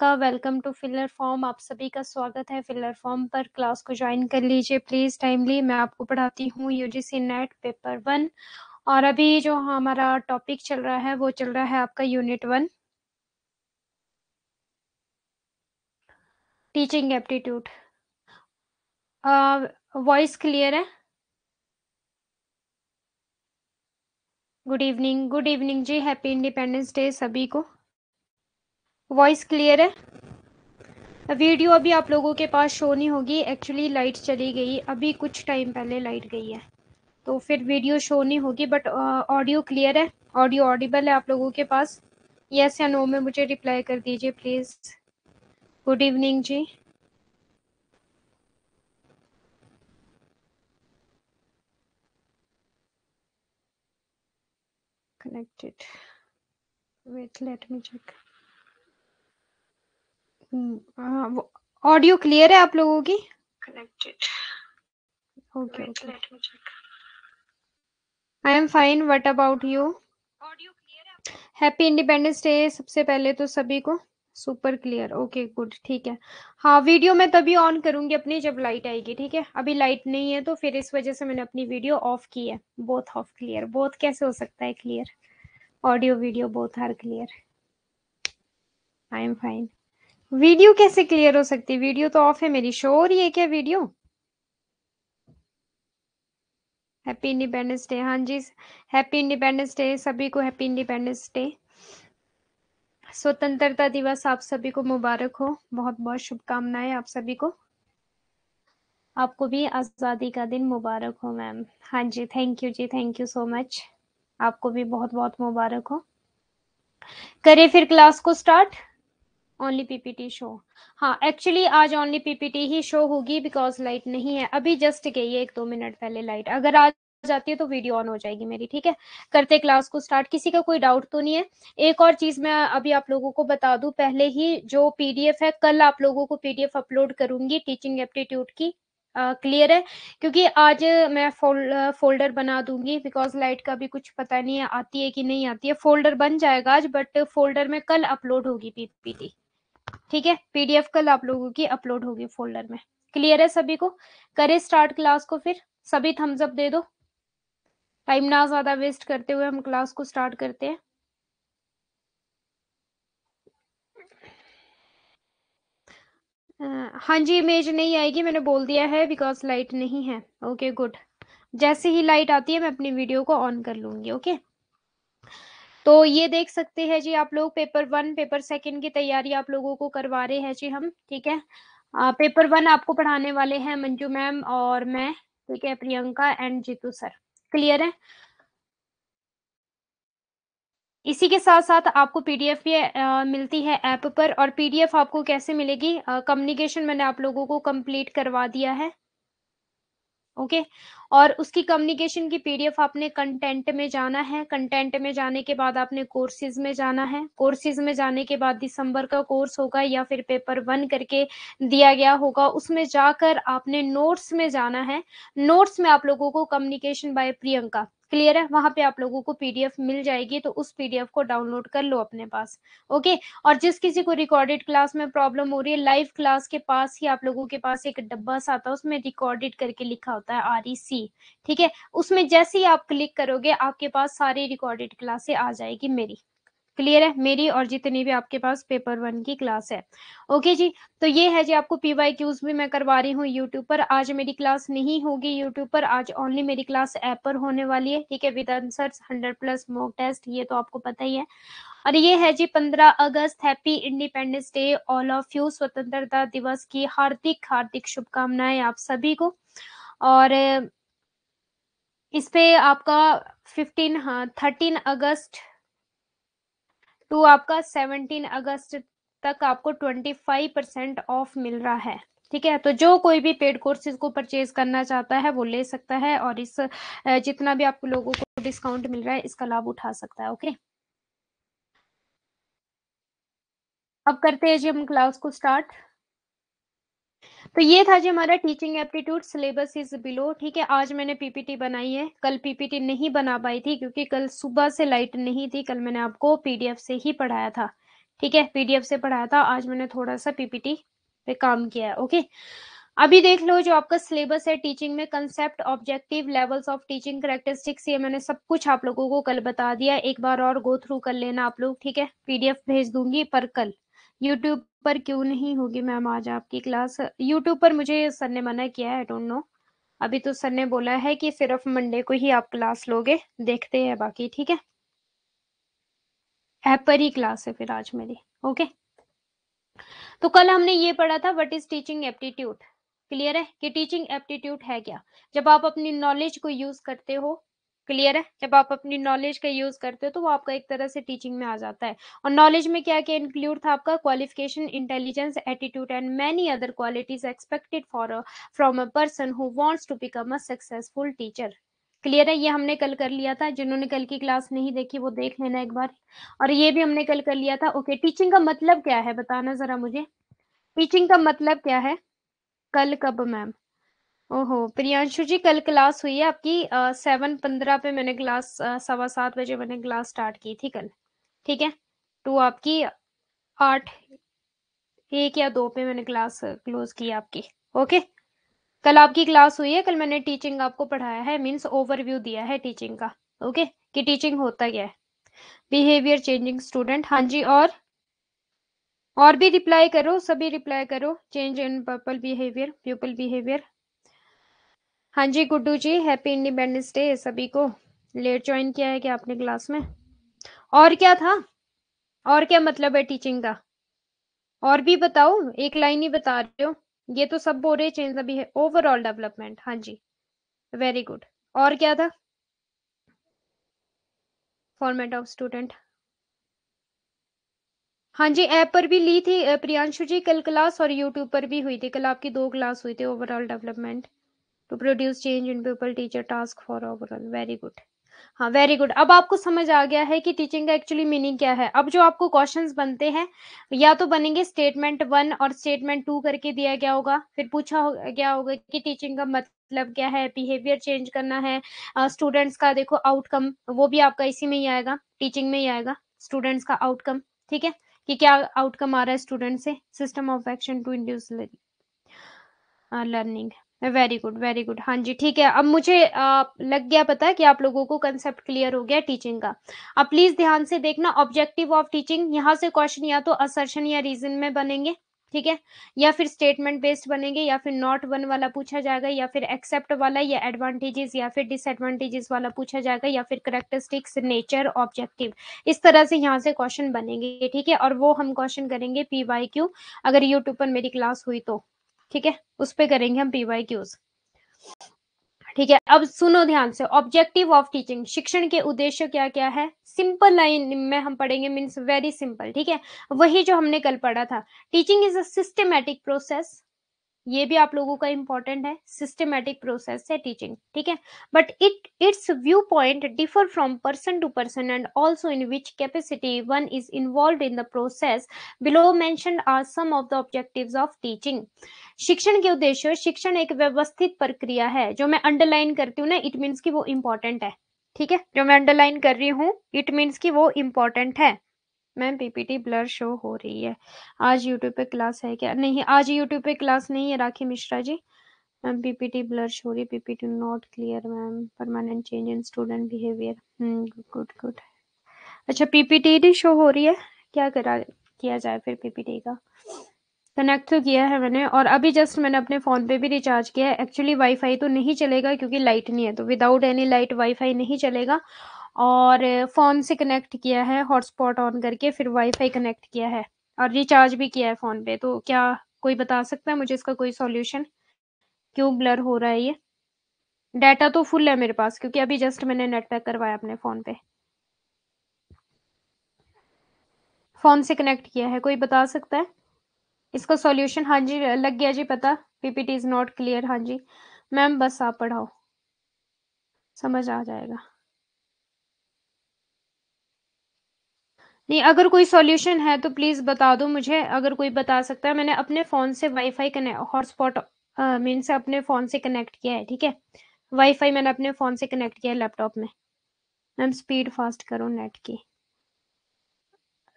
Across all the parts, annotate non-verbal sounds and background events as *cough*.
का welcome to filler form आप सभी का स्वागत है फिलर फॉर्म पर क्लास को ज्वाइन कर लीजिए प्लीज टाइमली मैं आपको पढ़ाती हूँ यूजीसी नेट पेपर वन और अभी जो हमारा टॉपिक चल रहा है वो चल रहा है आपका unit one teaching aptitude voice clear है गुड इवनिंग गुड इवनिंग जी हैप्पी इंडिपेंडेंस डे सभी को वॉइस क्लियर है वीडियो अभी आप लोगों के पास शो नहीं होगी एक्चुअली लाइट चली गई अभी कुछ टाइम पहले लाइट गई है तो फिर वीडियो शो नहीं होगी बट ऑडियो क्लियर है ऑडियो ऑडिबल है आप लोगों के पास यस या नो में मुझे रिप्लाई कर दीजिए प्लीज़ गुड इवनिंग जी connected wait let me check audio hmm, हाँ, क्लियर है आप लोगों की connected okay let me check I am fine what about you audio clear है हैप्पी इंडिपेंडेंस डे सबसे पहले तो सभी को सुपर क्लियर ओके गुड ठीक है हाँ वीडियो मैं तभी ऑन करूंगी अपनी जब लाइट आएगी ठीक है अभी लाइट नहीं है तो फिर इस वजह से मैंने अपनी वीडियो ऑफ की है बोथ ऑफ क्लियर बोथ कैसे हो सकता है clear audio video both are clear I am fine video कैसे क्लियर हो सकती है वीडियो तो ऑफ है मेरी शो हो रही है क्या वीडियो हैप्पी इंडिपेंडेंस डे हाँ जी हैप्पी इंडिपेंडेंस डे सभी को हैप्पी इंडिपेंडेंस डे स्वतंत्रता दिवस आप सभी को मुबारक हो बहुत बहुत शुभकामनाएं आप सभी को आपको भी आज़ादी का दिन मुबारक हो मैम हाँ जी थैंक यू जी थैंक यू सो मच आपको भी बहुत बहुत मुबारक हो करें फिर क्लास को स्टार्ट ओनली पीपीटी शो हाँ एक्चुअली आज ओनली पीपीटी ही शो होगी बिकॉज लाइट नहीं है अभी जस्ट गई है एक दो मिनट पहले लाइट अगर आज जाती है तो वीडियो ऑन हो जाएगी मेरी ठीक है करते क्लास को स्टार्ट किसी का कोई डाउट तो नहीं है एक और चीज मैं अभी आप लोगों को बता दू पहले ही जो पीडीएफ है कल आप लोगों को पीडीएफ अपलोड करूंगी टीचिंग एप्टीट्यूड की क्लियर uh, है क्योंकि आज मैं फोल, फोल्डर बना दूंगी बिकॉज लाइट का भी कुछ पता नहीं है आती है कि नहीं आती है फोल्डर बन जाएगा आज बट फोल्डर में कल अपलोड होगी पीपीटी ठीक है पीडीएफ कल आप लोगों की अपलोड होगी फोल्डर में क्लियर है सभी को करे स्टार्ट क्लास को फिर सभी थम्स अप दे दो टाइम ना ज्यादा वेस्ट करते हुए हम क्लास को स्टार्ट करते हैं हाँ जी इमेज नहीं आएगी मैंने बोल दिया है बिकॉज लाइट नहीं है ओके okay, गुड जैसे ही लाइट आती है मैं अपनी वीडियो को ऑन कर लूंगी ओके okay? तो ये देख सकते हैं जी आप लोग पेपर वन पेपर सेकंड की तैयारी आप लोगों को करवा रहे हैं जी हम ठीक है आ, पेपर वन आपको पढ़ाने वाले हैं मंजू मैम और मैं ठीक है Priyanka and Jeetu sir clear है इसी के साथ साथ आपको पीडीएफ भी आ, मिलती है ऐप पर और पीडीएफ आपको कैसे मिलेगी कम्युनिकेशन मैंने आप लोगों को कंप्लीट करवा दिया है ओके और उसकी कम्युनिकेशन की पीडीएफ आपने कंटेंट में जाना है कंटेंट में जाने के बाद आपने कोर्सेज में जाना है कोर्सेज में जाने के बाद दिसंबर का कोर्स होगा या फिर पेपर वन करके दिया गया होगा उसमें जाकर आपने नोट्स में जाना है नोट्स में आप लोगों को कम्युनिकेशन बाय प्रियंका क्लियर है वहां पे आप लोगों को पीडीएफ मिल जाएगी तो उस पीडीएफ को डाउनलोड कर लो अपने पास ओके और जिस किसी को रिकॉर्डेड क्लास में प्रॉब्लम हो रही है लाइव क्लास के पास ही आप लोगों के पास एक डब्बा सा आता है उसमें रिकॉर्डेड करके लिखा होता है आर e ठीक है उसमें जैसे ही आप क्लिक करोगे आपके पास सारी रिकॉर्डेड क्लासे आ जाएगी मेरी क्लियर है मेरी और जितनी भी आपके पास पेपर वन की क्लास है ओके जी तो ये है जी आपको पीवाई क्यूज भी मैं करवा रही हूँ यूट्यूब पर आज मेरी क्लास नहीं होगी यूट्यूब पर आज ओनली मेरी क्लास ऐप पर होने वाली है ठीक है with answer hundred plus mock test ये तो आपको पता ही है और ये है जी पंद्रह अगस्त happy independence day all of you स्वतंत्रता दिवस की हार्दिक हार्दिक शुभकामनाएं आप सभी को और इस पे आपका फिफ्टीन हाँ थर्टीन अगस्त टू तो आपका 17 अगस्त तक आपको 25 परसेंट ऑफ मिल रहा है ठीक है तो जो कोई भी पेड कोर्सेज को परचेज करना चाहता है वो ले सकता है और इस जितना भी आपको लोगों को डिस्काउंट मिल रहा है इसका लाभ उठा सकता है ओके अब करते हैं जी हम क्लास को स्टार्ट तो ये था जी हमारा teaching aptitude syllabus is below ठीक है आज मैंने पीपीटी बनाई है कल पीपीटी नहीं बना पाई थी क्योंकि कल सुबह से लाइट नहीं थी कल मैंने आपको पीडीएफ से ही पढ़ाया था ठीक है पीडीएफ से पढ़ाया था आज मैंने थोड़ा सा पीपीटी पे काम किया है ओके अभी देख लो जो आपका सिलेबस है टीचिंग में concept objective levels of teaching characteristics ये मैंने सब कुछ आप लोगों को कल बता दिया एक बार और गो थ्रू कर लेना आप लोग ठीक है पीडीएफ भेज दूंगी पर कल यूट्यूब पर क्यों नहीं होगी मैम आज आपकी क्लास? यूट्यूब पर मुझे सर ने मना किया है, आई डोंट नो। अभी तो सर ने बोला है कि सिर्फ मंडे को ही आप क्लास लोगे, देखते हैं बाकी, ठीक है? ऐप पर ही क्लास है फिर आज मेरी, ओके? तो कल हमने ये पढ़ा था what is teaching aptitude. Clear है कि टीचिंग एप्टीट्यूड है क्या? जब आप अपनी नॉलेज को यूज करते हो क्लियर है जब आप अपनी नॉलेज का यूज करते हो तो वो आपका एक तरह से टीचिंग में आ जाता है और नॉलेज में क्या क्या इंक्लूड था आपका qualification intelligence attitude and many other qualities expected for from a person who wants to become a successful teacher clear है ये हमने कल कर लिया था जिन्होंने कल की क्लास नहीं देखी वो देख लेना एक बार और ये भी हमने कल कर लिया था ओके टीचिंग का मतलब क्या है बताना जरा मुझे टीचिंग का मतलब क्या है कल कब मैम ओहो प्रियांशु जी कल क्लास हुई है आपकी सेवन पंद्रह पे मैंने क्लास सवा सात बजे मैंने क्लास स्टार्ट की थी कल ठीक है टू तो आपकी आठ एक या दो पे मैंने क्लास क्लोज की आपकी ओके कल आपकी क्लास हुई है कल मैंने टीचिंग आपको पढ़ाया है मीन्स ओवरव्यू दिया है टीचिंग का ओके कि टीचिंग होता क्या है बिहेवियर चेंजिंग स्टूडेंट हाँ जी और और भी रिप्लाई करो सभी रिप्लाई करो change in purple behaviour people behaviour हाँ जी Guddu ji happy independence day सभी को लेट ज्वाइन किया है क्या आपने क्लास में और क्या था और क्या मतलब है टीचिंग का और भी बताओ एक लाइन ही बता रहे हो ये तो सब बोल रहे चेंज अभी है ओवरऑल डेवलपमेंट हाँ जी वेरी गुड और क्या था फॉर्मेट ऑफ स्टूडेंट हाँ जी ऐप पर भी ली थी प्रियांशु जी कल क्लास और यूट्यूब पर भी हुई थी कल आपकी दो क्लास हुई थी overall development to produce change in people teacher task for overall very good हाँ वेरी गुड अब आपको समझ आ गया है कि टीचिंग का एक्चुअली मीनिंग क्या है अब जो आपको क्वेश्चंस बनते हैं या तो बनेंगे स्टेटमेंट वन और स्टेटमेंट टू करके दिया गया होगा फिर पूछा हो गया होगा कि टीचिंग का मतलब क्या है बिहेवियर चेंज करना है स्टूडेंट्स uh, का देखो आउटकम वो भी आपका इसी में ही आएगा टीचिंग में ही आएगा स्टूडेंट्स का आउटकम ठीक है कि क्या आउटकम आ रहा है स्टूडेंट से system of action to induce learning very good very good हाँ जी ठीक है अब मुझे आ, लग गया पता है कि आप लोगों को कंसेप्ट क्लियर हो गया टीचिंग का अब प्लीज ध्यान से देखना ऑब्जेक्टिव ऑफ टीचिंग यहाँ से क्वेश्चन या तो असर्शन या रीजन में बनेंगे ठीक है या फिर स्टेटमेंट बेस्ड बनेंगे या फिर नॉट वन वाला पूछा जाएगा या फिर एक्सेप्ट वाला या एडवांटेजेस या फिर डिसएडवांटेजेस वाला पूछा जाएगा या फिर करेक्टरिस्टिक्स नेचर ऑब्जेक्टिव इस तरह से यहाँ से क्वेश्चन बनेंगे ठीक है और वो हम क्वेश्चन करेंगे पी वाई क्यू अगर यूट्यूब पर मेरी क्लास हुई तो ठीक है उस पर करेंगे हम पीवाई क्यूज ठीक है अब सुनो ध्यान से ऑब्जेक्टिव ऑफ टीचिंग शिक्षण के उद्देश्य क्या क्या है सिंपल लाइन में हम पढ़ेंगे मीन्स वेरी सिंपल ठीक है वही जो हमने कल पढ़ा था teaching is a systematic process ये भी आप लोगों का इंपॉर्टेंट है सिस्टमेटिक प्रोसेस है टीचिंग ठीक है but it it's view point differ from person to person and also in which capacity one is involve in the process below mention are some of the objective of teaching शिक्षण के उद्देश्य शिक्षण एक व्यवस्थित प्रक्रिया है जो मैं अंडरलाइन करती हूँ ना इट मीन्स की वो इम्पोर्टेंट है ठीक है जो मैं अंडरलाइन कर रही हूँ इट मीन्स की वो इम्पोर्टेंट है मैम पीपीटी ब्लर शो हो रही है आज यूट्यूब पे क्लास है क्या नहीं आज यूट्यूब पे क्लास नहीं है Rakhi Mishra ji ma'am PPT blur show रही PPT not clear ma'am permanent change in student behaviour good good अच्छा पीपीटी शो हो रही है क्या करा किया जाए फिर पीपीटी का कनेक्ट तो किया है मैंने और अभी जस्ट मैंने अपने फ़ोन पे भी रिचार्ज किया है एक्चुअली वाईफाई तो नहीं चलेगा क्योंकि लाइट नहीं है तो विदाउट एनी लाइट वाईफाई नहीं चलेगा और फ़ोन से कनेक्ट किया है हॉटस्पॉट ऑन करके फिर वाईफाई कनेक्ट किया है और रिचार्ज भी किया है फ़ोन पे तो क्या कोई बता सकता है मुझे इसका कोई सॉल्यूशन क्यों ब्लर हो रहा है ये डाटा तो फुल है मेरे पास क्योंकि अभी जस्ट मैंने नेट पैक करवाया अपने फ़ोन पे फ़ोन से कनेक्ट किया है कोई बता सकता है इसका सॉल्यूशन हाँ जी लग गया जी पता पीपीटी इज़ नॉट क्लियर हाँ जी मैम बस आप पढ़ाओ समझ आ जाएगा नहीं अगर कोई सॉल्यूशन है तो प्लीज़ बता दो मुझे अगर कोई बता सकता है मैंने अपने फ़ोन से वाईफाई कनेक्ट हॉटस्पॉट मीन से अपने फ़ोन से कनेक्ट किया है ठीक है वाईफाई मैंने अपने फ़ोन से कनेक्ट किया है लैपटॉप में मैम स्पीड फास्ट करो नेट की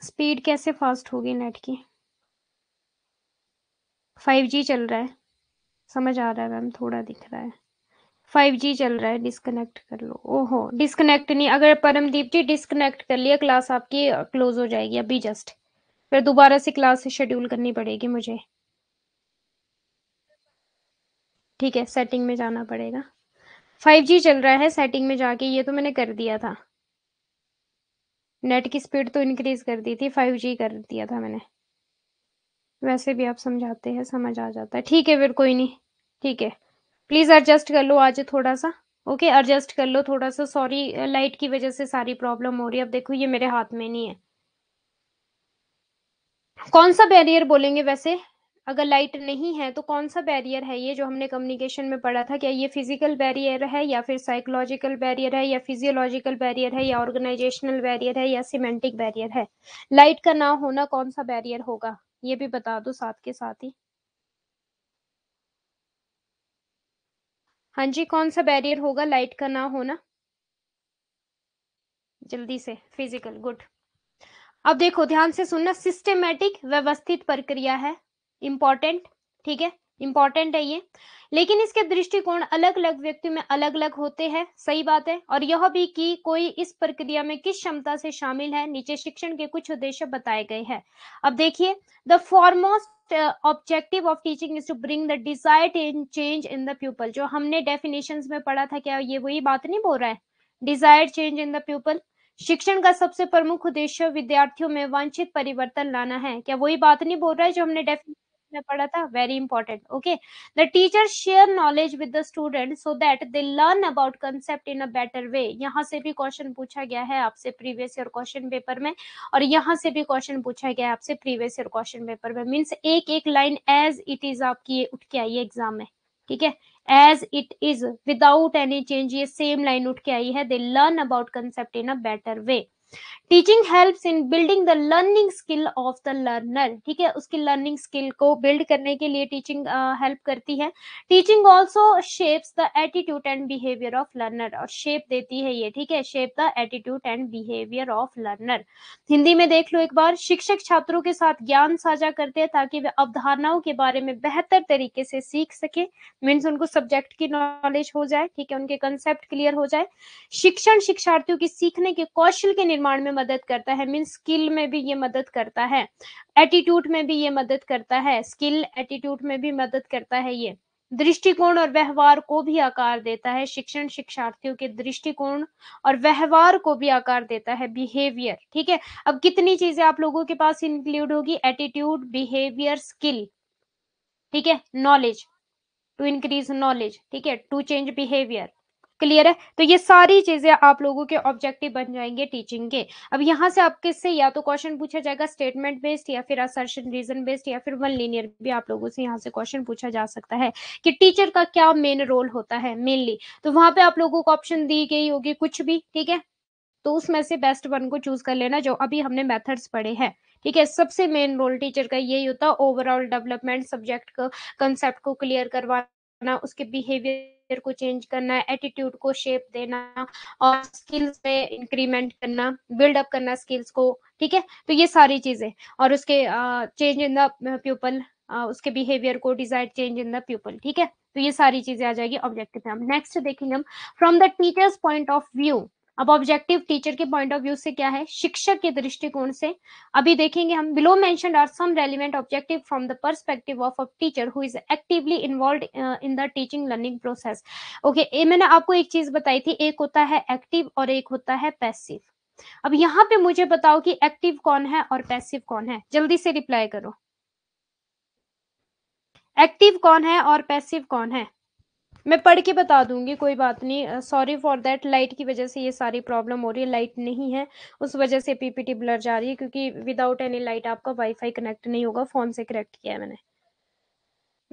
स्पीड कैसे फास्ट होगी नेट की 5G चल रहा है समझ आ रहा है मैम थोड़ा दिख रहा है फाइव जी चल रहा है डिस्कनेक्ट कर लो ओहो डिस्कनेक्ट नहीं अगर परमदीप जी डिस्कनेक्ट कर लिया क्लास आपकी क्लोज हो जाएगी अभी जस्ट फिर दोबारा से क्लास शेड्यूल करनी पड़ेगी मुझे ठीक है सेटिंग में जाना पड़ेगा फाइव जी चल रहा है सेटिंग में जाके ये तो मैंने कर दिया था नेट की स्पीड तो इंक्रीज कर दी थी फाइव जी कर दिया था मैंने वैसे भी आप समझाते हैं समझ आ जाता है ठीक है फिर कोई नहीं ठीक है प्लीज़ एडजस्ट कर लो आज थोड़ा सा ओके okay, एडजस्ट कर लो थोड़ा सा सॉरी लाइट की वजह से सारी प्रॉब्लम हो रही है अब देखो ये मेरे हाथ में नहीं है कौन सा बैरियर बोलेंगे वैसे अगर लाइट नहीं है तो कौन सा बैरियर है ये जो हमने कम्युनिकेशन में पढ़ा था क्या ये फिजिकल बैरियर है या फिर साइकोलॉजिकल बैरियर है या फिजियोलॉजिकल बैरियर है या ऑर्गेनाइजेशनल बैरियर है या सीमेंटिक बैरियर है लाइट का ना होना कौन सा बैरियर होगा ये भी बता दो साथ के साथ ही हाँ जी कौन सा बैरियर होगा लाइट का ना होना जल्दी से फिजिकल गुड अब देखो ध्यान से सुनना सिस्टमेटिक व्यवस्थित प्रक्रिया है इंपॉर्टेंट ठीक है इंपॉर्टेंट है ये लेकिन इसके दृष्टिकोण अलग अलग व्यक्ति में अलग अलग होते हैं सही बात है और यह भी कि कोई इस प्रक्रिया में किस क्षमता से शामिल है नीचे शिक्षण के कुछ उद्देश्य बताए गए हैं अब देखिए the foremost objective of teaching is to bring the desire change in the people जो हमने डेफिनेशन में पढ़ा था क्या ये वही बात नहीं बोल रहा है desired change in the people शिक्षण का सबसे प्रमुख उद्देश्य विद्यार्थियों में वांछित परिवर्तन लाना है क्या वही बात नहीं बोल रहा है जो हमने डेफिनेशन મે પડા થા very important okay the teacher share knowledge with the student so that they learn about concept in a better way યહા સે ભી ક્વેશ્ચન પૂછા ગયા હૈ આપસે પ્રીવિયસ યર ક્વેશ્ચન પેપર મે ઓર યહા સે ભી ક્વેશ્ચન પૂછા ગયા હૈ આપસે પ્રીવિયસ યર ક્વેશ્ચન પેપર મે મીન્સ એક એક લાઇન એઝ ઇટ ઇઝ આપકી ઉઠકે આઈ હે એક્ઝામ મે ઠીક હે as it is without any changes same line ઉઠકે આઈ હૈ they learn about concept in a better way teaching help in building the learning skill of the learner ठीक है उसकी लर्निंग स्किल को बिल्ड करने के लिए टीचिंग हेल्प uh, करती है teaching also shapes the attitude and behaviour of learner और शेप देती है ये ठीक है shape the attitude and behaviour of learner Hindi में देख लो एक बार शिक्षक छात्रों के साथ ज्ञान साझा करते हैं ताकि वे अवधारणाओं के बारे में बेहतर तरीके से सीख सके मीन्स उनको सब्जेक्ट की नॉलेज हो जाए ठीक है उनके कंसेप्ट क्लियर हो जाए शिक्षण शिक्षार्थियों की सीखने के कौशल के निर्माण निर्माण में मदद करता है मीन स्किल में भी ये मदद करता है एटीट्यूड में भी ये मदद करता है स्किल एटीट्यूड में भी मदद करता है ये दृष्टिकोण और व्यवहार को भी आकार देता है शिक्षण शिक्षार्थियों के दृष्टिकोण और व्यवहार को भी आकार देता है बिहेवियर ठीक है अब कितनी चीजें आप लोगों के पास इंक्लूड होगी एटीट्यूड बिहेवियर स्किल ठीक है नॉलेज टू इंक्रीज नॉलेज ठीक है टू चेंज बिहेवियर क्लियर है तो ये सारी चीजें आप लोगों के ऑब्जेक्टिव बन जाएंगे टीचिंग के अब यहाँ से आपके से या तो क्वेश्चन पूछा जाएगा स्टेटमेंट बेस्ड या फिर असर्शन रीजन बेस्ड या फिर वन लीनियर भी आप लोगों से यहाँ से क्वेश्चन पूछा जा सकता है कि टीचर का क्या मेन रोल होता है मेनली तो वहां पे आप लोगों को ऑप्शन दी गई होगी कुछ भी ठीक है तो उसमें से बेस्ट वन को चूज कर लेना जो अभी हमने मेथड्स पढ़े हैं ठीक है सबसे मेन रोल टीचर का यही होता है ओवरऑल डेवलपमेंट सब्जेक्ट का कंसेप्ट को क्लियर करवाना उसके बिहेवियर कैरेक्टर को चेंज करना एटीट्यूड को शेप देना और स्किल्स में इंक्रीमेंट करना बिल्डअप करना स्किल्स को ठीक है तो ये सारी चीजें और उसके चेंज इन द प्यूपल उसके बिहेवियर को desire change in the pupil ठीक है तो ये सारी चीजें आ जाएगी ऑब्जेक्टिव में हम नेक्स्ट देखेंगे हम from the teachers point of view अब ऑब्जेक्टिव टीचर के पॉइंट ऑफ व्यू से क्या है शिक्षक के दृष्टिकोण से अभी देखेंगे हम below mention are some relevant objective from the perspective of a teacher who is actively involve in the teaching learning process okay मैंने आपको एक चीज बताई थी एक होता है एक्टिव और एक होता है पैसिव अब यहाँ पे मुझे बताओ कि एक्टिव कौन है और पैसिव कौन है जल्दी से रिप्लाई करो एक्टिव कौन है और पैसिव कौन है मैं पढ़ के बता दूंगी कोई बात नहीं सॉरी फॉर दैट लाइट की वजह से ये सारी प्रॉब्लम हो रही है लाइट नहीं है उस वजह से पीपीटी ब्लर जा रही है क्योंकि विदाउट एनी लाइट आपका वाईफाई कनेक्ट नहीं होगा फ़ोन से कनेक्ट किया है मैंने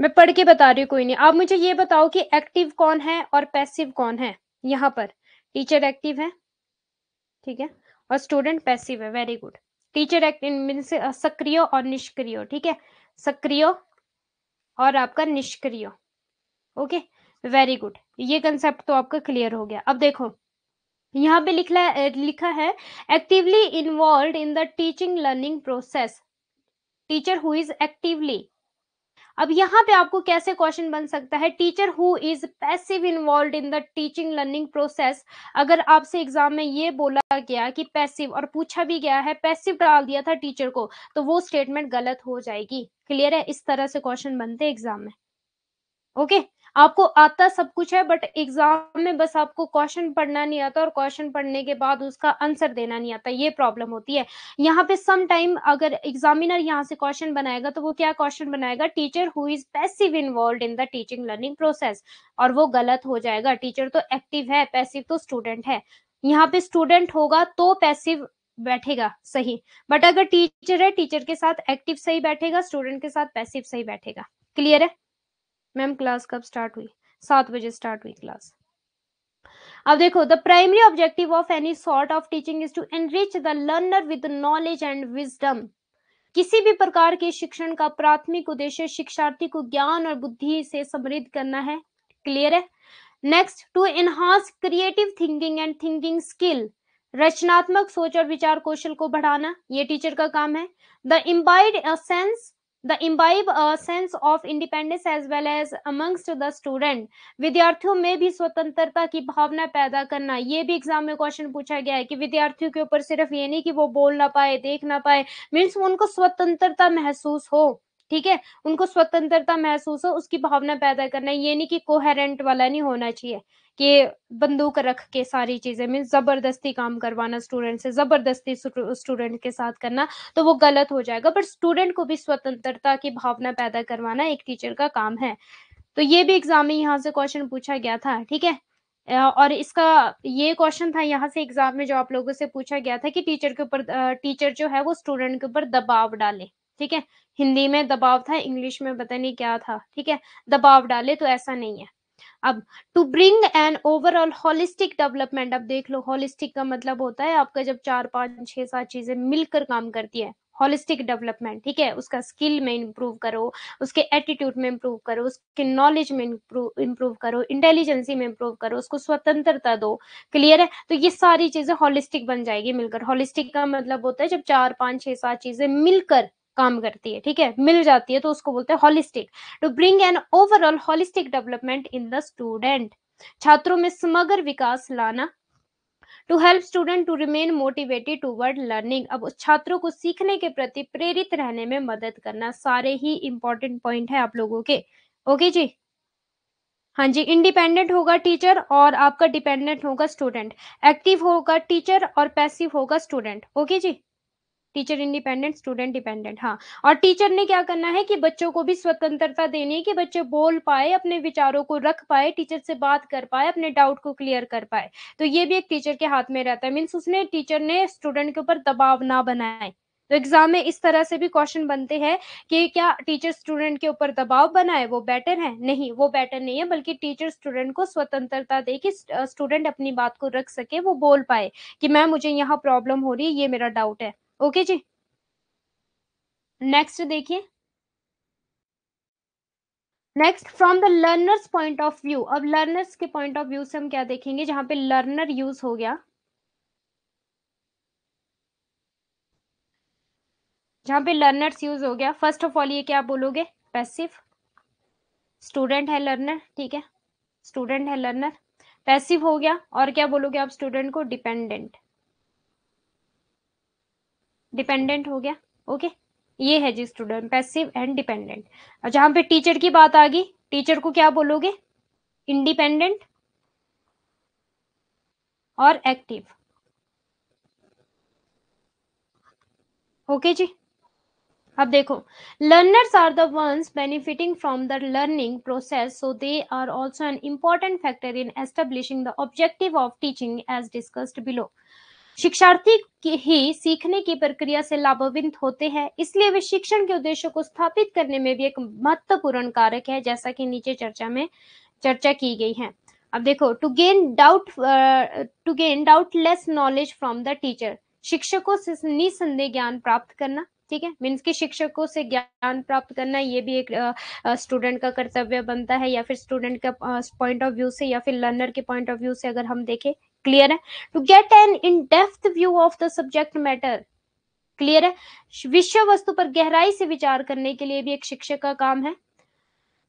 मैं पढ़ के बता रही हूँ कोई नहीं आप मुझे ये बताओ कि एक्टिव कौन है और पैसिव कौन है यहाँ पर टीचर एक्टिव है ठीक है और स्टूडेंट पैसिव है very good teacher active means सक्रिय और निष्क्रिय ठीक है सक्रिय और आपका निष्क्रिय ओके okay? वेरी गुड ये कंसेप्ट तो आपका क्लियर हो गया अब देखो यहाँ पे लिखला लिखा है actively involve in the teaching learning process teacher who is actively अब यहाँ पे आपको कैसे क्वेश्चन बन सकता है teacher who is passive involve in the teaching learning process अगर आपसे एग्जाम में ये बोला गया कि पैसिव और पूछा भी गया है पैसिव डाल दिया था टीचर को तो वो स्टेटमेंट गलत हो जाएगी क्लियर है इस तरह से क्वेश्चन बनते एग्जाम में ओके okay? आपको आता सब कुछ है बट एग्जाम में बस आपको क्वेश्चन पढ़ना नहीं आता और क्वेश्चन पढ़ने के बाद उसका आंसर देना नहीं आता ये प्रॉब्लम होती है यहाँ पे सम टाइम अगर एग्जामिनर यहाँ से क्वेश्चन बनाएगा तो वो क्या क्वेश्चन बनाएगा teacher who is passive involve in the teaching learning process और वो गलत हो जाएगा टीचर तो एक्टिव है पैसिव तो स्टूडेंट है यहाँ पे स्टूडेंट होगा तो पैसिव बैठेगा सही बट अगर टीचर है टीचर के साथ एक्टिव सही बैठेगा स्टूडेंट के साथ पैसिव सही बैठेगा क्लियर है मैम क्लास कब स्टार्ट हुई सात बजे स्टार्ट हुई क्लास अब देखो the primary objective of any sort of teaching is to enrich the learner with knowledge and wisdom किसी भी प्रकार के शिक्षण का प्राथमिक उद्देश्य शिक्षार्थी को ज्ञान और बुद्धि से समृद्ध करना है क्लियर है next to enhance creative thinking and thinking skill रचनात्मक सोच और विचार कौशल को बढ़ाना ये टीचर का काम है the imbibe sense the imbibe sense of independence as well as amongst the student विद्यार्थियों में भी स्वतंत्रता की भावना पैदा करना ये भी एग्जाम में क्वेश्चन पूछा गया है कि विद्यार्थियों के ऊपर सिर्फ ये नहीं कि वो बोल ना पाए देख ना पाए मीन्स उनको स्वतंत्रता महसूस हो ठीक है उनको स्वतंत्रता महसूस हो उसकी भावना पैदा करना ये नहीं कि कोहेरेंट वाला नहीं होना चाहिए कि बंदूक रख के सारी चीजें में जबरदस्ती काम करवाना स्टूडेंट से जबरदस्ती स्टूडेंट के साथ करना तो वो गलत हो जाएगा बट स्टूडेंट को भी स्वतंत्रता की भावना पैदा करवाना एक टीचर का काम है तो ये भी एग्जाम में यहाँ से क्वेश्चन पूछा गया था ठीक है और इसका ये क्वेश्चन था यहाँ से एग्जाम में जो आप लोगों से पूछा गया था कि टीचर के ऊपर टीचर जो है वो स्टूडेंट के ऊपर दबाव डाले ठीक है हिंदी में दबाव था इंग्लिश में पता नहीं क्या था ठीक है दबाव डाले तो ऐसा नहीं है अब to bring an overall holistic development अब देख लो होलिस्टिक का मतलब होता है आपका जब चार पांच छह सात चीजें मिलकर काम करती है होलिस्टिक डेवलपमेंट ठीक है उसका स्किल में इंप्रूव करो उसके एटीट्यूड में इंप्रूव करो उसके नॉलेज में इंप्रूव करो इंटेलिजेंसी में इंप्रूव करो उसको स्वतंत्रता दो क्लियर है तो ये सारी चीजें होलिस्टिक बन जाएगी मिलकर होलिस्टिक का मतलब होता है जब चार पांच छह सात चीजें मिलकर काम करती है ठीक है मिल जाती है तो उसको बोलते हैं holistic to bring an overall holistic development in the student छात्रों में समग्र विकास लाना to help student to remain motivated word learning अब उस छात्रों को सीखने के प्रति प्रेरित रहने में मदद करना सारे ही इंपॉर्टेंट पॉइंट है आप लोगों के ओके जी हाँ जी इंडिपेंडेंट होगा टीचर और आपका डिपेंडेंट होगा स्टूडेंट एक्टिव होगा टीचर और पैसिव होगा स्टूडेंट ओके जी टीचर इंडिपेंडेंट स्टूडेंट डिपेंडेंट हाँ और टीचर ने क्या करना है कि बच्चों को भी स्वतंत्रता देनी है कि बच्चे बोल पाए अपने विचारों को रख पाए टीचर से बात कर पाए अपने डाउट को क्लियर कर पाए तो ये भी एक टीचर के हाथ में रहता है मीन्स उसने टीचर ने स्टूडेंट के ऊपर दबाव ना बनाए तो एग्जाम में इस तरह से भी क्वेश्चन बनते हैं कि क्या टीचर स्टूडेंट के ऊपर दबाव बनाए वो बेटर है नहीं वो बेटर नहीं है बल्कि टीचर स्टूडेंट को स्वतंत्रता दे कि स्टूडेंट अपनी बात को रख सके वो बोल पाए कि मैम मुझे यहाँ प्रॉब्लम हो रही है ये मेरा डाउट है ओके जी नेक्स्ट देखिए next from the learners point of view अब लर्नर्स के पॉइंट ऑफ व्यू से हम क्या देखेंगे जहां पे लर्नर यूज हो गया जहां पे लर्नर्स यूज हो गया फर्स्ट ऑफ ऑल ये क्या बोलोगे पैसिव स्टूडेंट है लर्नर ठीक है स्टूडेंट है लर्नर पैसिव हो गया और क्या बोलोगे आप स्टूडेंट को डिपेंडेंट डिपेंडेंट हो गया ओके ये है जी स्टूडेंट पैसिव एंड डिपेंडेंट जहां पे टीचर की बात आ गई टीचर को क्या बोलोगे इंडिपेंडेंट और एक्टिव ओके जी अब देखो learners are the ones benefiting from the learning process so they are also an important factor in establishing the objective of teaching as discussed below शिक्षार्थी ही सीखने की प्रक्रिया से लाभान्वित होते हैं इसलिए वे शिक्षण के उद्देश्य को स्थापित करने में भी एक महत्वपूर्ण कारक है जैसा कि नीचे चर्चा में चर्चा की गई है अब देखो to gain doubt to gain doubtless knowledge from the teacher शिक्षकों से निसंदेह ज्ञान प्राप्त करना ठीक है मीन्स की शिक्षकों से ज्ञान प्राप्त करना ये भी एक स्टूडेंट uh, का कर्तव्य बनता है या फिर स्टूडेंट का पॉइंट ऑफ व्यू से या फिर लर्नर के पॉइंट ऑफ व्यू से अगर हम देखें क्लियर है to get an in depth view of the subject matter clear है विषय वस्तु पर गहराई से विचार करने के लिए भी एक शिक्षक का काम है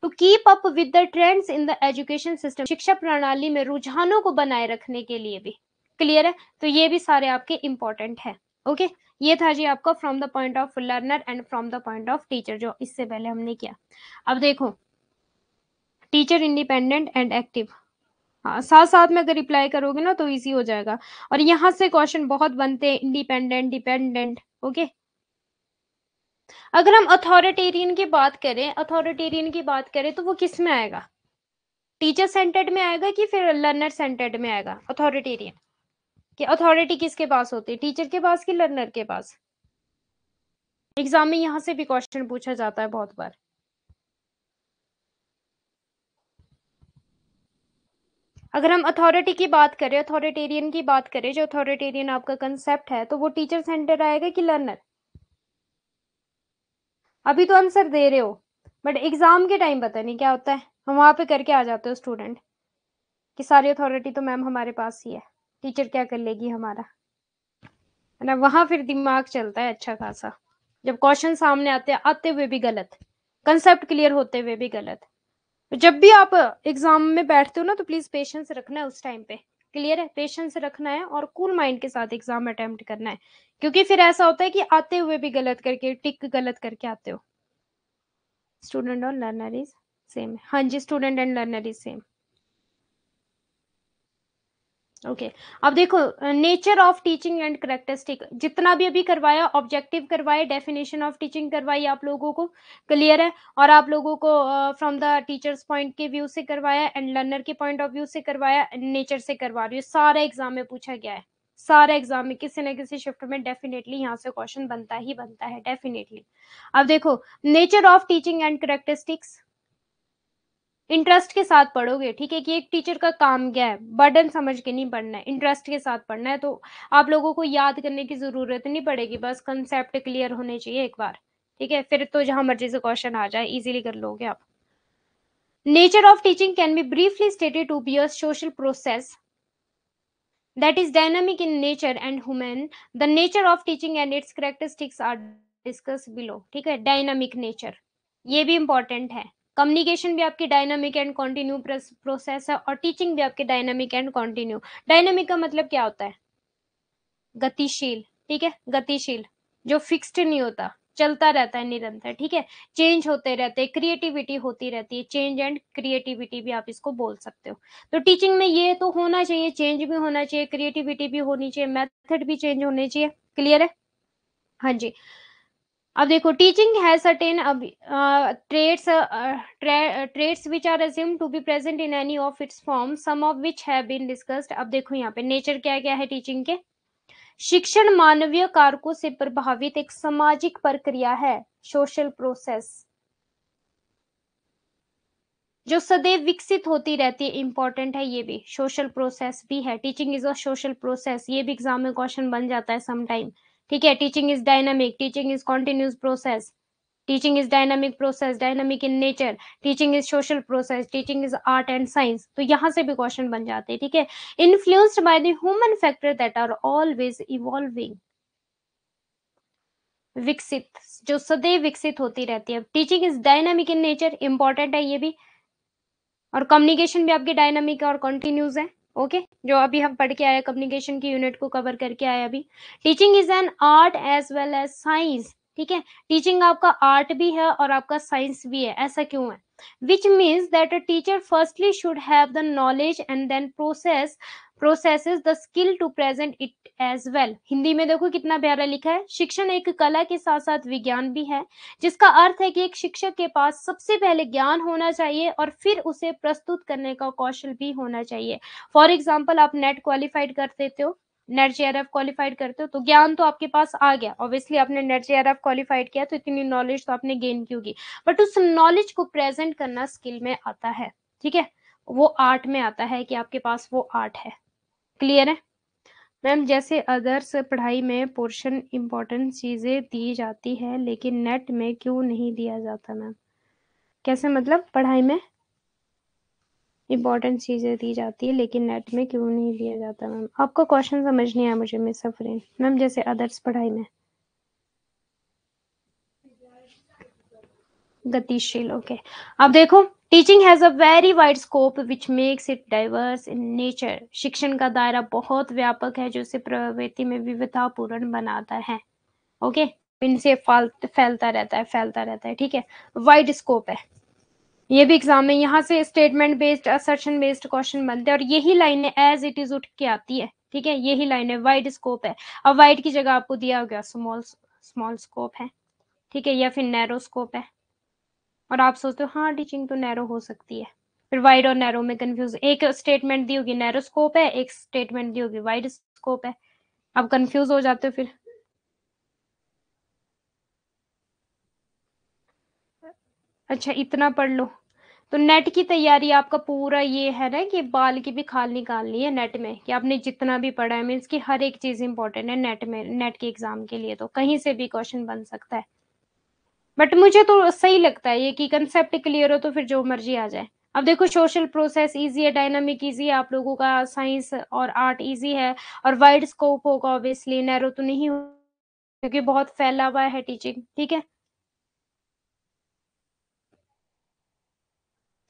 to keep up with the trends in the education system शिक्षा प्रणाली में रुझानों को बनाए रखने के लिए भी क्लियर है तो ये भी सारे आपके इंपॉर्टेंट है ओके okay? ये था जी आपका from the point of learner and from the point of teacher जो इससे पहले हमने किया अब देखो टीचर इंडिपेंडेंट एंड एक्टिव हाँ साथ साथ में अगर रिप्लाई करोगे ना तो इजी हो जाएगा और यहां से क्वेश्चन बहुत बनते हैं इंडिपेंडेंट डिपेंडेंट ओके अगर हम अथॉरिटेरियन की बात करें अथॉरिटेरियन की बात करें तो वो किस में आएगा टीचर सेंटर्ड में आएगा कि फिर लर्नर सेंटर्ड में आएगा अथॉरिटेरियन कि अथॉरिटी किसके पास होती है टीचर के पास कि लर्नर के पास एग्जाम में यहां से भी क्वेश्चन पूछा जाता है बहुत बार अगर हम अथॉरिटी की बात करें अथॉरिटेरियन की बात करें जो अथॉरिटेरियन आपका कंसेप्ट है तो वो टीचर सेंटर आएगा कि लर्नर अभी तो आंसर दे रहे हो बट एग्जाम के टाइम पता नहीं क्या होता है हम वहां पे करके आ जाते हो स्टूडेंट कि सारी अथॉरिटी तो मैम हमारे पास ही है टीचर क्या कर लेगी हमारा है ना वहां फिर दिमाग चलता है अच्छा खासा जब क्वेश्चन सामने आते आते हुए भी गलत कंसेप्ट क्लियर होते हुए भी गलत तो जब भी आप एग्जाम में बैठते हो ना तो प्लीज पेशेंस रखना है उस टाइम पे क्लियर है पेशेंस रखना है और कूल cool माइंड के साथ एग्जाम अटेम्प्ट करना है क्योंकि फिर ऐसा होता है कि आते हुए भी गलत करके टिक गलत करके आते हो स्टूडेंट और लर्नर इज सेम हाँ जी student and learner is same okay okay. अब देखो nature of teaching and characteristic जितना भी अभी करवाया ऑब्जेक्टिव करवाया डेफिनेशन ऑफ टीचिंग करवाई आप लोगों को क्लियर है और आप लोगों को फ्रॉम द टीचर्स पॉइंट के व्यू से करवाया एंड लर्नर के पॉइंट ऑफ व्यू से करवाया नेचर से करवा रही हूँ सारा एग्जाम में पूछा गया है सारे एग्जाम में किसी न किसी शिफ्ट में डेफिनेटली यहाँ से क्वेश्चन बनता ही बनता है डेफिनेटली अब देखो nature of teaching and characteristics interest के साथ पढ़ोगे ठीक है कि एक टीचर का काम क्या है बर्डन समझ के नहीं पढ़ना है इंटरेस्ट के साथ पढ़ना है तो आप लोगों को याद करने की जरूरत नहीं पड़ेगी बस कंसेप्ट क्लियर होने चाहिए एक बार ठीक है फिर तो जहां मर्जी से क्वेश्चन आ जाए इजीली कर लोगे आप nature of teaching can be briefly stated to be social process that is dynamic in nature and human the nature of teaching and its characteristics are discuss below ठीक है डायनामिक नेचर ये भी important है communication भी आपकी dynamic and continue process है और teaching भी आपकी डायनामिक एंड कॉन्टिन्यू डायनामिक का मतलब क्या होता है गतिशील ठीक है गतिशील जो फिक्स्ड नहीं होता चलता रहता है निरंतर ठीक है चेंज होते रहते हैं क्रिएटिविटी होती रहती है चेंज एंड क्रिएटिविटी भी आप इसको बोल सकते हो तो टीचिंग में ये तो होना चाहिए चेंज भी होना चाहिए क्रिएटिविटी भी होनी चाहिए मेथड भी चेंज होने चाहिए क्लियर है हाँ जी अब देखो टीचिंग है certain traits traits which are assume to be present in any of its form some of which have been discussed अब देखो यहाँ पे नेचर क्या क्या है टीचिंग के शिक्षण मानवीय कारकों से प्रभावित एक सामाजिक प्रक्रिया है सोशल प्रोसेस जो सदैव विकसित होती रहती है इंपॉर्टेंट है ये भी सोशल प्रोसेस भी है teaching is a social process ये भी एग्जाम में क्वेश्चन बन जाता है समटाइम ठीक है teaching is dynamic teaching is continuous process teaching is dynamic process dynamic in nature teaching is social process teaching is art and science तो यहाँ से भी क्वेश्चन बन जाते हैं ठीक है influenced by the human factor that are always evolving विकसित जो सदैव विकसित होती रहती है teaching is dynamic in nature important है ये भी और कम्युनिकेशन भी आपकी डायनामिक और कंटिन्यूज है ओके जो अभी हम पढ़ के आए कम्युनिकेशन की यूनिट को कवर करके आए अभी teaching is an art as well as science ठीक है टीचिंग आपका आर्ट भी है और आपका साइंस भी है ऐसा क्यों है which means that a teacher firstly should have the knowledge and then process processes the skill to present it as well Hindi में देखो कितना प्यारा लिखा है शिक्षण एक कला के साथ साथ विज्ञान भी है जिसका अर्थ है कि एक शिक्षक के पास सबसे पहले ज्ञान होना चाहिए और फिर उसे प्रस्तुत करने का कौशल भी होना चाहिए फॉर एग्जाम्पल आप नेट क्वालिफाइड कर देते हो नेट जे क्वालिफाइड करते हो तो ज्ञान तो आपके पास आ गया ऑब्वियसली आपने नेट जे क्वालिफाइड किया तो इतनी नॉलेज तो आपने गेन की होगी बट उस नॉलेज को प्रेजेंट करना स्किल में आता है ठीक है वो आर्ट में आता है कि आपके पास वो आर्ट है क्लियर है मैम जैसे अदर्स पढ़ाई में पोर्शन इम्पोर्टेंट चीज़ें दी जाती है लेकिन नेट में क्यों नहीं दिया जाता मैम कैसे मतलब पढ़ाई में इम्पोर्टेंट चीज़ें दी जाती है लेकिन नेट में क्यों नहीं दिया जाता मैम आपको क्वेश्चन समझ नहीं आया मुझे मिस सफरीन मैम जैसे अदर्स पढ़ाई में गतिशील ओके okay. अब देखो teaching has a very wide scope which makes it diverse in nature शिक्षण का दायरा बहुत व्यापक है जो इसे प्रवृत्ति में विविधतापूर्ण बनाता है ओके okay? इनसे फैलता रहता है फैलता रहता है ठीक है वाइड स्कोप है ये भी एग्जाम है यहाँ से statement based assertion based question बनते हैं और यही लाइनें एज इट इज उठ के आती है ठीक है यही लाइन है वाइड स्कोप है अब वाइड की जगह आपको दिया हो गया स्मॉल स्मॉल स्कोप है ठीक है या फिर नैरो स्कोप है और आप सोचते हो हाँ टीचिंग तो नैरो हो सकती है फिर वाइड और नैरो में कंफ्यूज एक स्टेटमेंट दी होगी नैरो स्कोप है एक स्टेटमेंट दी होगी वाइड स्कोप है आप कंफ्यूज हो जाते हो फिर अच्छा इतना पढ़ लो तो नेट की तैयारी आपका पूरा ये है ना कि बाल की भी खाल निकालनी है नेट में कि आपने जितना भी पढ़ा है मीन्स की हर एक चीज इंपॉर्टेंट है नेट में नेट के एग्जाम के लिए तो कहीं से भी क्वेश्चन बन सकता है बट मुझे तो सही लगता है ये कि कंसेप्ट क्लियर हो तो फिर जो मर्जी आ जाए अब देखो सोशल प्रोसेस इजी है डायनामिक इजी है आप लोगों का साइंस और आर्ट इजी है और वाइड स्कोप होगा ऑब्वियसली नैरो तो नहीं होगा क्योंकि बहुत फैला हुआ है टीचिंग ठीक है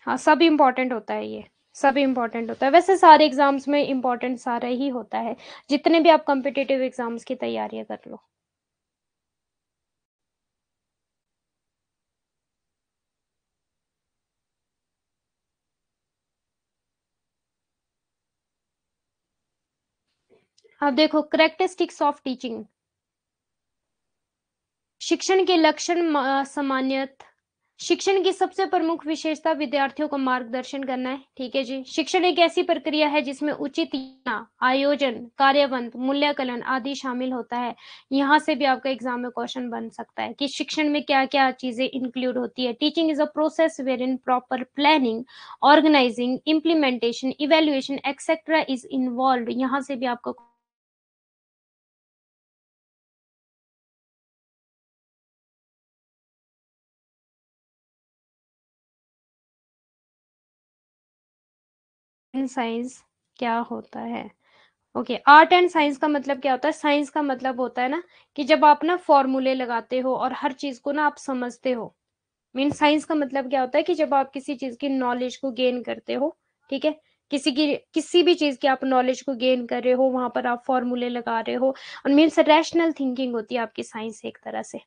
हाँ सब इम्पोर्टेंट होता है ये सब इम्पोर्टेंट होता है वैसे सारे एग्जाम्स में इम्पोर्टेंट सारा ही होता है जितने भी आप कॉम्पिटेटिव एग्जाम्स की तैयारियां कर लो अब देखो करेक्टरिस्टिक्स ऑफ टीचिंग शिक्षण के लक्षण सामान्यत शिक्षण की सबसे प्रमुख विशेषता विद्यार्थियों को मार्गदर्शन करना है ठीक है जी शिक्षण एक ऐसी प्रक्रिया है जिसमें उचित आयोजन कार्यवंत मूल्यांकन आदि शामिल होता है यहाँ से भी आपका एग्जाम में क्वेश्चन बन सकता है कि शिक्षण में क्या क्या चीजें इंक्लूड होती है teaching is a process wherein proper planning organising implementation evaluation etcetera is involve यहाँ से भी आपका एंड साइंस क्या होता है ओके आर्ट एंड साइंस का मतलब क्या होता है साइंस का मतलब होता है ना कि जब आप ना फॉर्मूले लगाते हो और हर चीज को ना आप समझते हो मीन साइंस का मतलब क्या होता है कि जब आप किसी चीज की नॉलेज को गेन करते हो ठीक है किसी की किसी भी चीज की आप नॉलेज को गेन कर रहे हो वहां पर आप फॉर्मूले लगा रहे हो और मीन्स रैशनल थिंकिंग होती है आपकी साइंस एक तरह से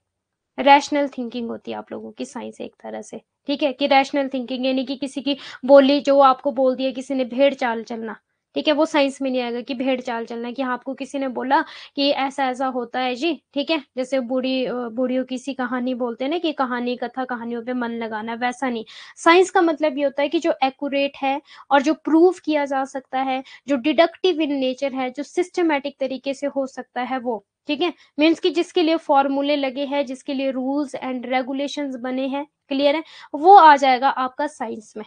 रैशनल थिंकिंग होती है आप लोगों की साइंस एक तरह से ठीक है कि रैशनल थिंकिंग यानी कि किसी की बोली जो आपको बोल दिया किसी ने भेड़ चाल चलना ठीक है वो साइंस में नहीं आएगा कि भेड़ चाल चलना कि आपको किसी ने बोला कि ऐसा ऐसा होता है जी ठीक है जैसे बूढ़ी बूढ़ियों की सी कहानी बोलते हैं ना कि कहानी कथा कहानियों पे मन लगाना वैसा नहीं साइंस का मतलब ये होता है कि जो एक्यूरेट है और जो प्रूव किया जा सकता है जो डिडक्टिव इन नेचर है जो सिस्टमेटिक तरीके से हो सकता है वो ठीक है मीन्स कि जिसके लिए फॉर्मूले लगे हैं जिसके लिए रूल्स एंड रेगुलेशन बने हैं क्लियर है वो आ जाएगा आपका साइंस में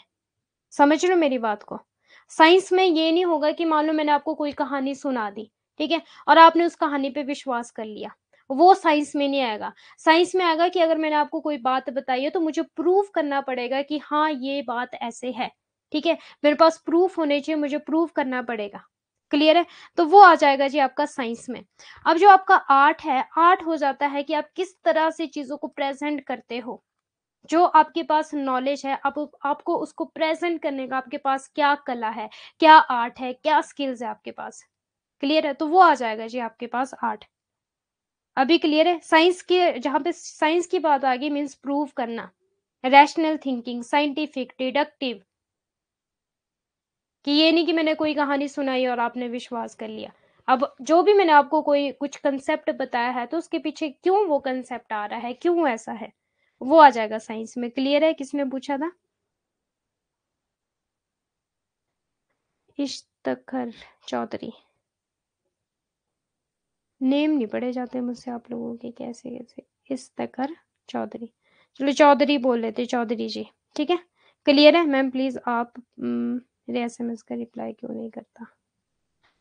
समझ लो मेरी बात को साइंस में ये नहीं होगा कि मान लो मैंने आपको कोई कहानी सुना दी ठीक है और आपने उस कहानी पे विश्वास कर लिया वो साइंस में नहीं आएगा साइंस में आएगा कि अगर मैंने आपको कोई बात बताई है तो मुझे प्रूफ करना पड़ेगा कि हाँ ये बात ऐसे है ठीक है मेरे पास प्रूफ होने चाहिए मुझे प्रूफ करना पड़ेगा क्लियर है तो वो आ जाएगा जी आपका साइंस में अब जो आपका आर्ट है आर्ट हो जाता है कि आप किस तरह से चीजों को प्रेजेंट करते हो जो आपके पास नॉलेज है आप आपको उसको प्रेजेंट करने का आपके पास क्या कला है क्या आर्ट है क्या स्किल्स है आपके पास क्लियर है तो वो आ जाएगा जी आपके पास आर्ट अभी क्लियर है साइंस के जहाँ पे साइंस की बात आ गई मीन्स प्रूव करना रैशनल थिंकिंग साइंटिफिक डिडक्टिव कि ये नहीं कि मैंने कोई कहानी सुनाई और आपने विश्वास कर लिया अब जो भी मैंने आपको कोई कुछ कंसेप्ट बताया है तो उसके पीछे क्यों वो कंसेप्ट आ रहा है क्यों ऐसा है वो आ जाएगा साइंस में क्लियर है किसने पूछा था इश्तखर चौधरी नेम नहीं पढ़े जाते मुझसे आप लोगों के कैसे कैसे इश्तखर चौधरी चलो चौधरी बोल लेते चौधरी जी ठीक है क्लियर है मैम प्लीज आप न, हम्म, मेरे एसएमएस का रिप्लाई क्यों नहीं करता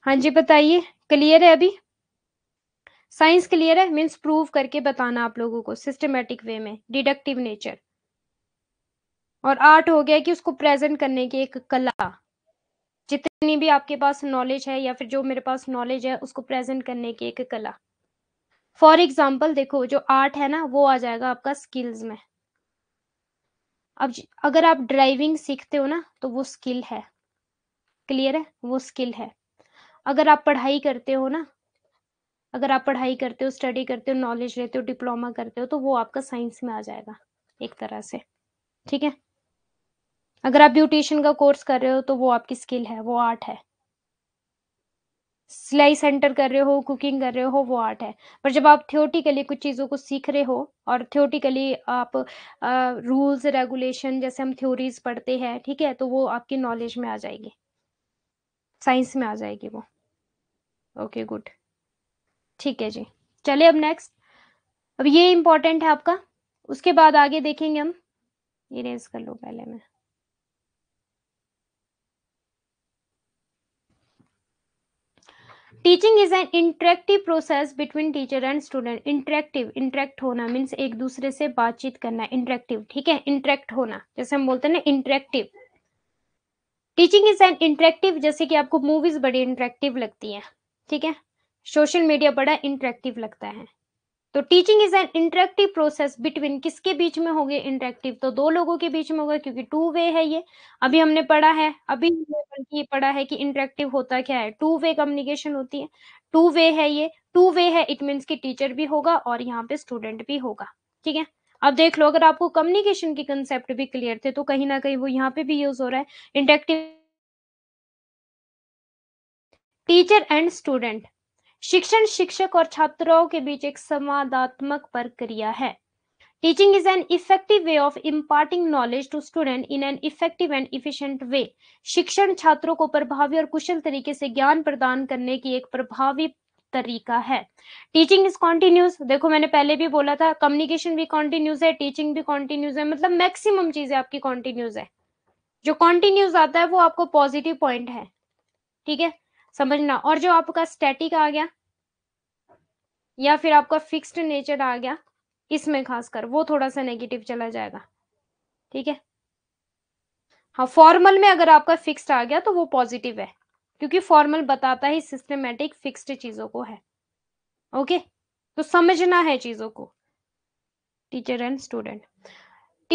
हाँ जी बताइए क्लियर है अभी साइंस क्लियर है मीन्स प्रूव करके बताना आप लोगों को सिस्टमेटिक वे में डिडक्टिव नेचर और आर्ट हो गया कि उसको प्रेजेंट करने की एक कला जितनी भी आपके पास नॉलेज है या फिर जो मेरे पास नॉलेज है उसको प्रेजेंट करने की एक कला फॉर एग्जाम्पल देखो जो आर्ट है ना वो आ जाएगा आपका स्किल्स में अब अगर आप ड्राइविंग सीखते हो ना तो वो स्किल है क्लियर है वो स्किल है अगर आप पढ़ाई करते हो ना अगर आप पढ़ाई करते हो स्टडी करते हो नॉलेज लेते हो डिप्लोमा करते हो तो वो आपका साइंस में आ जाएगा एक तरह से ठीक है अगर आप ब्यूटिशियन का कोर्स कर रहे हो तो वो आपकी स्किल है वो आर्ट है सिलाई सेंटर कर रहे हो कुकिंग कर रहे हो वो आर्ट है पर जब आप थियोटिकली कुछ चीज़ों को सीख रहे हो और थियोटिकली आप रूल्स रेगुलेशन जैसे हम थ्योरीज पढ़ते हैं ठीक है तो वो आपकी नॉलेज में आ जाएगी साइंस में आ जाएगी वो ओके गुड ठीक है जी चलिए अब नेक्स्ट अब ये इंपॉर्टेंट है आपका उसके बाद आगे देखेंगे हम ये रेज कर लो पहले मैं teaching is an interactive process between teacher and student interactive interact होना मीन्स एक दूसरे से बातचीत करना इंटरेक्टिव ठीक है इंटरेक्ट होना जैसे हम बोलते हैं ना interactive teaching is an interactive जैसे कि आपको मूवीज बड़ी इंटरेक्टिव लगती हैं ठीक है सोशल मीडिया बड़ा इंटरेक्टिव लगता है तो teaching is an interactive process between किसके बीच में होगी इंटरेक्टिव तो दो लोगों के बीच में होगा क्योंकि टू वे है ये अभी हमने पढ़ा है अभी बल्कि पढ़ा है कि इंटरेक्टिव होता क्या है टू वे कम्युनिकेशन होती है टू वे है ये टू वे है इट मीन्स कि टीचर भी होगा और यहाँ पे स्टूडेंट भी होगा ठीक है अब देख लो अगर आपको कम्युनिकेशन के कंसेप्ट भी क्लियर थे तो कहीं ना कहीं वो यहाँ पे भी यूज हो रहा है इंटेक्टिव टीचर एंड स्टूडेंट शिक्षण शिक्षक और छात्रों के बीच एक संवादात्मक प्रक्रिया है teaching is an effective way of imparting knowledge to student in an effective and efficient way शिक्षण छात्रों को प्रभावी और कुशल तरीके से ज्ञान प्रदान करने की एक प्रभावी तरीका है टीचिंग इज कॉन्टिन्यूस देखो मैंने पहले भी बोला था कम्युनिकेशन भी कॉन्टिन्यूस है टीचिंग भी कॉन्टिन्यूस है मतलब मैक्सिमम चीजें आपकी कॉन्टिन्यूस है जो कॉन्टिन्यूस आता है वो आपको पॉजिटिव पॉइंट है ठीक है समझना और जो आपका स्टैटिक आ गया या फिर आपका फिक्स्ड नेचर आ गया इसमें खासकर वो थोड़ा सा नेगेटिव चला जाएगा ठीक है हाँ फॉर्मल में अगर आपका फिक्स्ड आ गया तो वो पॉजिटिव है क्योंकि फॉर्मल बताता ही सिस्टमेटिक फिक्स्ड चीजों को है ओके okay? तो समझना है चीजों को teacher and student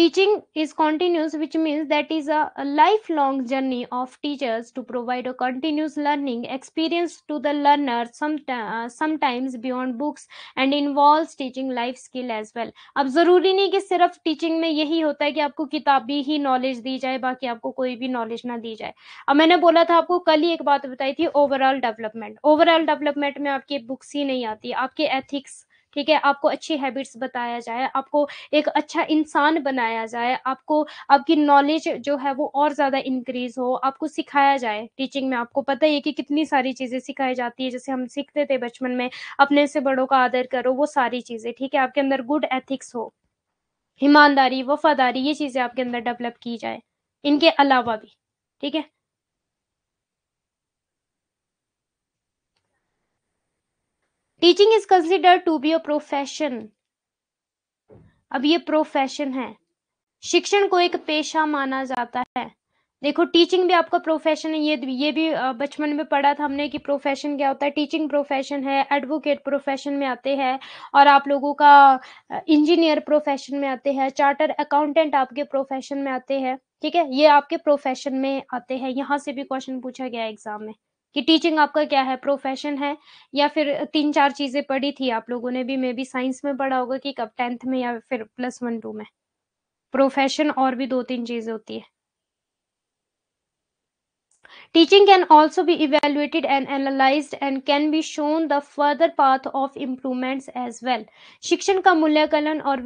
Teaching is continuous, which means that is a, a lifelong journey of teachers to provide a continuous learning experience to the learner, sometimes uh, sometimes beyond books and involves teaching life skill as well. ab zaruri nahi ki sirf teaching mein yahi hota hai ki aapko kitabi hi knowledge di jaye बाकी aapko koi bhi knowledge na di jaye ab maine bola tha aapko kal hi ek baat batayi thi overall development overall development mein aapki books hi nahi aati aapke ethics ठीक है आपको अच्छी habits बताया जाए आपको एक अच्छा इंसान बनाया जाए आपको आपकी नॉलेज जो है वो और ज़्यादा इंक्रीज हो आपको सिखाया जाए टीचिंग में आपको पता ही है कि कितनी सारी चीज़ें सिखाई जाती है जैसे हम सीखते थे बचपन में अपने से बड़ों का आदर करो वो सारी चीज़ें ठीक है आपके अंदर गुड एथिक्स हो ईमानदारी वफादारी ये चीज़ें आपके अंदर डेवलप की जाए इनके अलावा भी ठीक है teaching is consider to be a profession अब ये प्रोफेशन है शिक्षण को एक पेशा माना जाता है देखो टीचिंग भी आपका प्रोफेशन है ये ये भी बचपन में पढ़ा था हमने कि प्रोफेशन क्या होता है टीचिंग प्रोफेशन है एडवोकेट प्रोफेशन में आते हैं और आप लोगों का इंजीनियर प्रोफेशन में आते हैं चार्टर अकाउंटेंट आपके प्रोफेशन में आते हैं ठीक है ये आपके प्रोफेशन में आते हैं यहाँ से भी क्वेश्चन पूछा गया एग्जाम में कि टीचिंग आपका क्या है प्रोफेशन है या फिर तीन चार चीजें पढ़ी थी आप लोगों ने भी मे बी साइंस में पढ़ा होगा कि कब टेंथ में या फिर प्लस वन टू में प्रोफेशन और भी दो तीन चीजें होती है Teaching can also be evaluated and analyzed and can be shown the further path of improvements as well. शिक्षण का मूल्यांकन और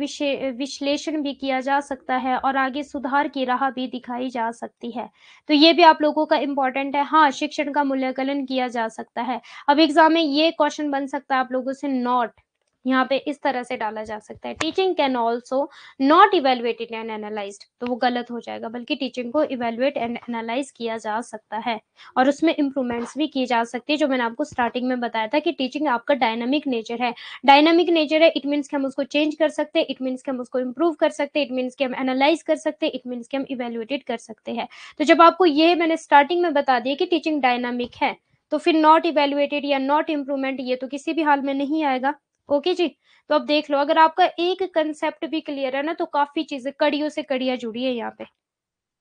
विश्लेषण भी किया जा सकता है और आगे सुधार की राह भी दिखाई जा सकती है तो ये भी आप लोगों का इम्पोर्टेंट है हाँ शिक्षण का मूल्यांकन किया जा सकता है अब एग्जाम में ये क्वेश्चन बन सकता है आप लोगों से नॉट यहाँ पे इस तरह से डाला जा सकता है teaching can also not evaluated and analyse तो वो गलत हो जाएगा बल्कि टीचिंग को इवेलुएट एंड एनालाइज किया जा सकता है और उसमें इम्प्रूवमेंट्स भी की जा सकती है जो मैंने आपको स्टार्टिंग में बताया था कि टीचिंग आपका डायनामिक नेचर है डायनामिक नेचर है इट मीन्स कि हम उसको चेंज कर सकते हैं इट मीन्स कि हम उसको इम्प्रूव कर सकते हैं इट मीन्स कि हम एनालाइज कर सकते हैं इट मीन्स कि हम इवेलुएटेड कर सकते हैं तो जब आपको ये मैंने स्टार्टिंग में बता दिया कि टीचिंग डायनामिक है तो फिर नॉट इवेलुएटेड या नॉट इम्प्रूवमेंट ये तो किसी भी हाल में नहीं आएगा ओके जी तो अब देख लो अगर आपका एक कंसेप्ट भी क्लियर है ना तो काफी चीजें कड़ियों से कड़िया जुड़ी है यहाँ पे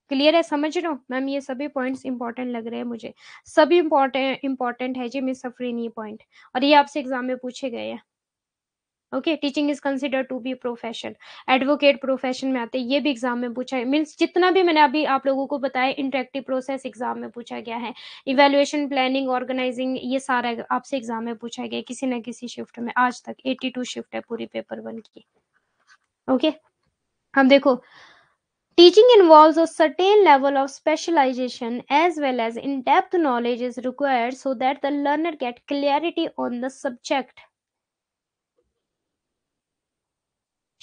क्लियर है समझ लो मैम ये सभी पॉइंट्स इंपॉर्टेंट लग रहे हैं मुझे सभी इंपॉर्टेंट इंपॉर्टेंट है जी मिस सफरीन ये पॉइंट और ये आपसे एग्जाम में पूछे गए हैं okay teaching is consider to be profession advocate profession में आते हैं ये भी एग्जाम में पूछा है मीन्स जितना भी मैंने अभी आप लोगों को बताया इंटरेक्टिव प्रोसेस एग्जाम में पूछा गया है इवेल्युएशन प्लानिंग ऑर्गेनाइजिंग ये सारा आपसे एग्जाम में पूछा गया किसी ना किसी शिफ्ट में आज तक टू शिफ्ट है पूरी पेपर वन की ओके हम देखो teaching involve a certain level of specialisation as well as in depth knowledge is required so that the learner get clarity on the subject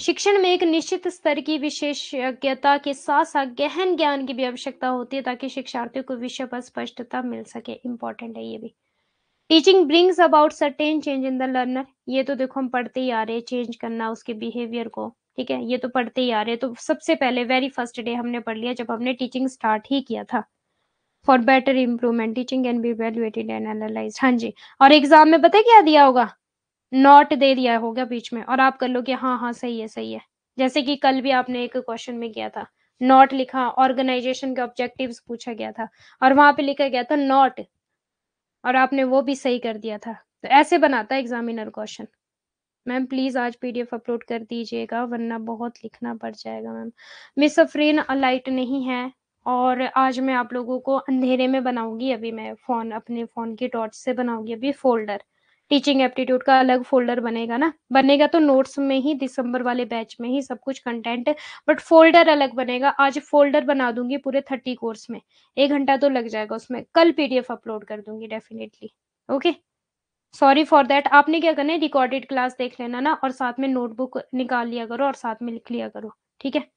शिक्षण में एक निश्चित स्तर की विशेषज्ञता के साथ साथ गहन ज्ञान की भी आवश्यकता होती है ताकि शिक्षार्थियों को विषय पर स्पष्टता मिल सके इंपॉर्टेंट है ये भी teaching brings about certain change in the learner ये तो देखो हम पढ़ते ही आ रहे हैं चेंज करना उसके बिहेवियर को ठीक है ये तो पढ़ते ही आ रहे हैं तो सबसे पहले वेरी फर्स्ट डे हमने पढ़ लिया जब हमने टीचिंग स्टार्ट ही किया था for better improvement teaching can be valuated and analyse हाँ जी और एग्जाम में पता क्या दिया होगा नॉट दे दिया हो गया बीच में और आप कर कि हाँ हाँ सही है सही है जैसे कि कल भी आपने एक क्वेश्चन में किया था नॉट लिखा ऑर्गेनाइजेशन के ऑब्जेक्टिव्स पूछा गया था और वहां पे लिखा गया था नॉट और आपने वो भी सही कर दिया था तो ऐसे बनाता है एग्जामिनर क्वेश्चन मैम प्लीज आज पीडीएफ अपलोड कर दीजिएगा वरना बहुत लिखना पड़ जाएगा मैम मिस अफरीन लाइट नहीं है और आज मैं आप लोगों को अंधेरे में बनाऊंगी अभी मैं फोन अपने फोन की टॉर्च से बनाऊंगी अभी फोल्डर टीचिंग एप्टीट्यूड का अलग फोल्डर बनेगा ना बनेगा तो नोट्स में ही दिसंबर वाले बैच में ही सब कुछ कंटेंट बट फोल्डर अलग बनेगा आज फोल्डर बना दूंगी पूरे थर्टी कोर्स में एक घंटा तो लग जाएगा उसमें कल पीडीएफ अपलोड कर दूंगी definitely okay sorry for that आपने क्या करना है रिकॉर्डेड क्लास देख लेना ना और साथ में नोटबुक निकाल लिया करो और साथ में लिख लिया करो ठीक है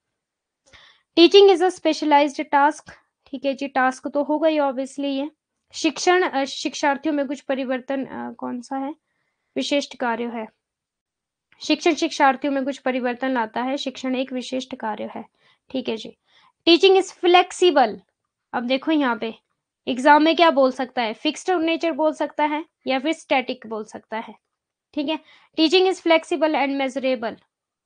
teaching is a specialised task ठीक है जी टास्क तो होगा ही ऑब्वियसली ये शिक्षण शिक्षार्थियों में कुछ परिवर्तन कौन सा है विशिष्ट कार्य है शिक्षण शिक्षार्थियों में कुछ परिवर्तन लाता है शिक्षण एक विशिष्ट कार्य है ठीक है जी टीचिंग इज फ्लेक्सिबल अब देखो यहाँ पे एग्जाम में क्या बोल सकता है फिक्स्ड नेचर बोल सकता है या फिर स्टैटिक बोल सकता है ठीक है teaching is flexible and measurable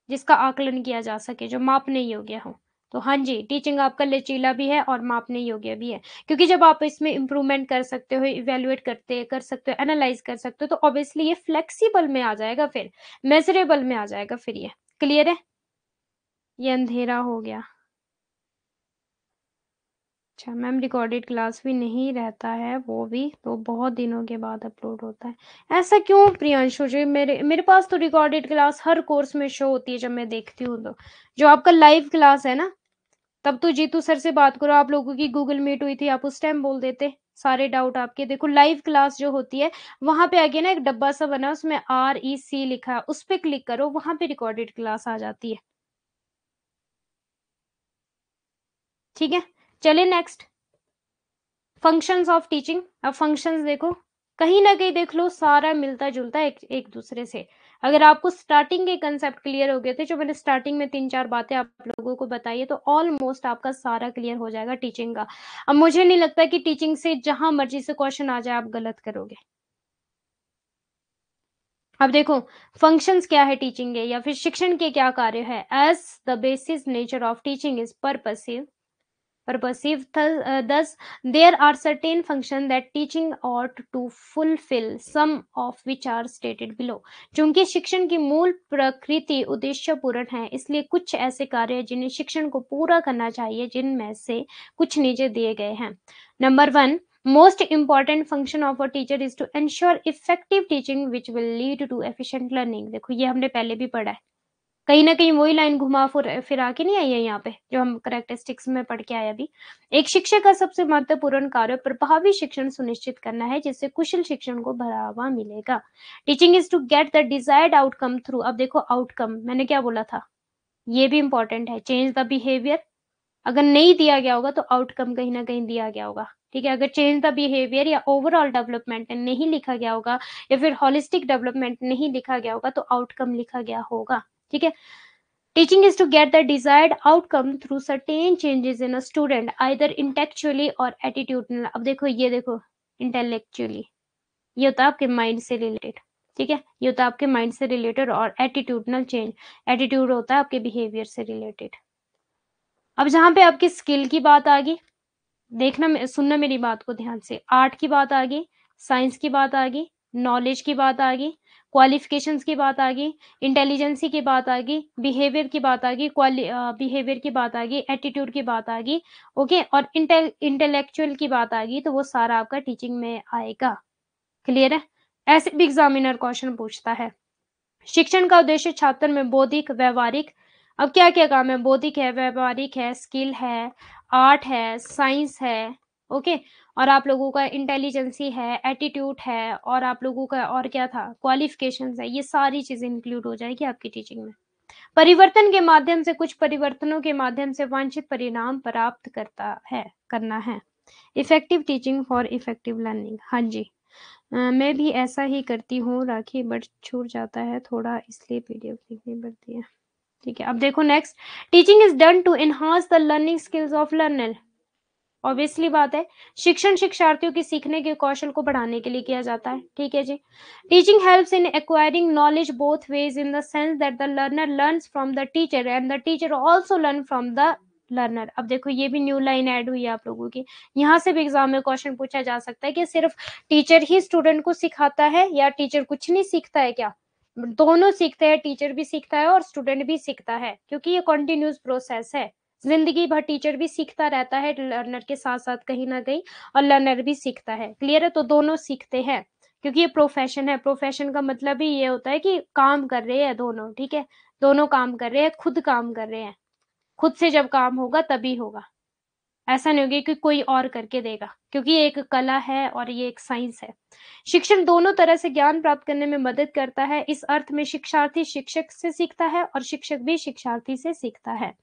जिसका आकलन किया जा सके जो मापने योग्य हो तो हाँ जी टीचिंग आपका लचीला भी है और मापने योग्य भी है क्योंकि जब आप इसमें इम्प्रूवमेंट कर सकते हो इवेल्युएट करते कर सकते हो एनालाइज कर सकते हो तो ऑब्वियसली ये फ्लेक्सीबल में आ जाएगा फिर मेजरेबल में आ जाएगा फिर ये क्लियर है ये अंधेरा हो गया अच्छा मैम रिकॉर्डेड क्लास भी नहीं रहता है वो भी तो बहुत दिनों के बाद अपलोड होता है ऐसा क्यों प्रियांशु जी मेरे मेरे पास तो रिकॉर्डेड क्लास हर कोर्स में शो होती है जब मैं देखती हूँ तो जो आपका लाइव क्लास है ना तब तो जीतू सर से बात करो आप लोगों की गूगल मीट हुई थी आप उस टाइम बोल देते सारे डाउट आपके देखो लाइव क्लास जो होती है वहां पे आगे ना एक डब्बा सा बना उसमें आर ई सी लिखा है उस पर क्लिक करो वहां पे रिकॉर्डेड क्लास आ जाती है ठीक है चले नेक्स्ट फंक्शंस ऑफ टीचिंग अब फंक्शंस देखो कहीं ना कहीं देख लो सारा मिलता जुलता एक, एक दूसरे से अगर आपको स्टार्टिंग के कंसेप्ट क्लियर हो गए थे जो मैंने स्टार्टिंग में तीन चार बातें आप लोगों को बताई है तो ऑलमोस्ट आपका सारा क्लियर हो जाएगा टीचिंग का अब मुझे नहीं लगता कि टीचिंग से जहां मर्जी से क्वेश्चन आ जाए आप गलत करोगे अब देखो फंक्शंस क्या है टीचिंग के या फिर शिक्षण के क्या कार्य है as the basis nature of teaching is purposive purposive thus there are certain function that teaching ought to fulfill some of which are stated below kyunki shikshan ki mool prakriti uddeshya puran hai isliye kuch aise karya jinhe shikshan ko pura karna chahiye jin mein se kuch niche diye gaye hain number 1 most important function of a teacher is to ensure effective teaching which will lead to efficient learning dekho ye humne pehle bhi padha hai कहीं ना कहीं वही line घुमा फिर फिरा के नहीं आई है यहाँ पे जो हम करेक्टरिस्टिक्स में पढ़ के आए अभी एक शिक्षक का सबसे महत्वपूर्ण कार्य प्रभावी शिक्षण सुनिश्चित करना है जिससे कुशल शिक्षण को बढ़ावा मिलेगा teaching is to get the desired outcome through अब देखो आउटकम मैंने क्या बोला था ये भी इंपॉर्टेंट है चेंज द बिहेवियर अगर नहीं दिया गया होगा तो आउटकम कहीं ना कहीं दिया गया होगा ठीक है अगर चेंज द बिहेवियर या ओवरऑल डेवलपमेंट नहीं लिखा गया होगा या फिर होलिस्टिक डेवलपमेंट नहीं लिखा गया होगा तो आउटकम लिखा गया होगा ठीक है teaching is to get the desired outcome through certain changes in a student either intellectually or attitudinal. अब देखो ये देखो इंटेलेक्चुअली ये होता है आपके माइंड से रिलेटेड ठीक है ये होता है आपके माइंड से रिलेटेड और एटीट्यूडनल चेंज एटीट्यूड होता है आपके बिहेवियर से रिलेटेड अब जहां पे आपकी स्किल की बात आ गई देखना सुनना मेरी बात को ध्यान से आर्ट की बात आ गई साइंस की बात आ गई नॉलेज की बात आ गई क्वालिफिकेशंस की बात आ गई इंटेलिजेंसी की बात आ गई बिहेवियर की बात आ गई बिहेवियर की बात आ गई एटीट्यूड की बात आ गई ओके और इंटेल इंटेलेक्चुअल की बात आ गई तो वो सारा आपका टीचिंग में आएगा क्लियर है ऐसे भी एग्जामिनर क्वेश्चन पूछता है शिक्षण का उद्देश्य छात्र में बौद्धिक व्यवहारिक अब क्या क्या काम है बौद्धिक है व्यवहारिक है स्किल है आर्ट है साइंस है ओके okay? और आप लोगों का इंटेलिजेंसी है एटीट्यूड है और आप लोगों का और क्या था क्वालिफिकेशन है ये सारी चीज़ें इंक्लूड हो जाएगी आपकी टीचिंग में परिवर्तन के माध्यम से कुछ परिवर्तनों के माध्यम से वांछित परिणाम प्राप्त करता है करना है effective teaching for effective learning हाँ जी आ, मैं भी ऐसा ही करती हूँ राखी बट छूट जाता है थोड़ा इसलिए पीडीएफ लिखनी पड़ती है ठीक है अब देखो next teaching is done to enhance the learning skills of learner obviously बात है शिक्षण शिक्षार्थियों के सीखने के कौशल को बढ़ाने के लिए किया जाता है ठीक है जी teaching helps in acquiring knowledge both ways in the sense that the learner learns from the teacher and the teacher also learn from the learner अब देखो ये भी न्यू लाइन ऐड हुई है आप लोगों की यहाँ से भी एग्जाम में क्वेश्चन पूछा जा सकता है कि सिर्फ टीचर ही स्टूडेंट को सिखाता है या टीचर कुछ नहीं सीखता है क्या दोनों सीखते हैं टीचर भी सीखता है और स्टूडेंट भी सीखता है क्योंकि ये कॉन्टिन्यूस प्रोसेस है जिंदगी भर टीचर भी सीखता रहता है लर्नर के साथ साथ कहीं ना कहीं और लर्नर भी सीखता है क्लियर है तो दोनों सीखते हैं क्योंकि ये प्रोफेशन है प्रोफेशन का मतलब ही ये होता है कि काम कर रहे हैं दोनों ठीक है दोनों काम कर रहे हैं खुद काम कर रहे हैं खुद से जब काम होगा तभी होगा ऐसा नहीं होगा कि कोई और करके देगा क्योंकि ये एक कला है और ये एक साइंस है शिक्षण दोनों तरह से ज्ञान प्राप्त करने में मदद करता है इस अर्थ में शिक्षार्थी शिक्षक से सीखता है और शिक्षक भी शिक्षार्थी से सीखता है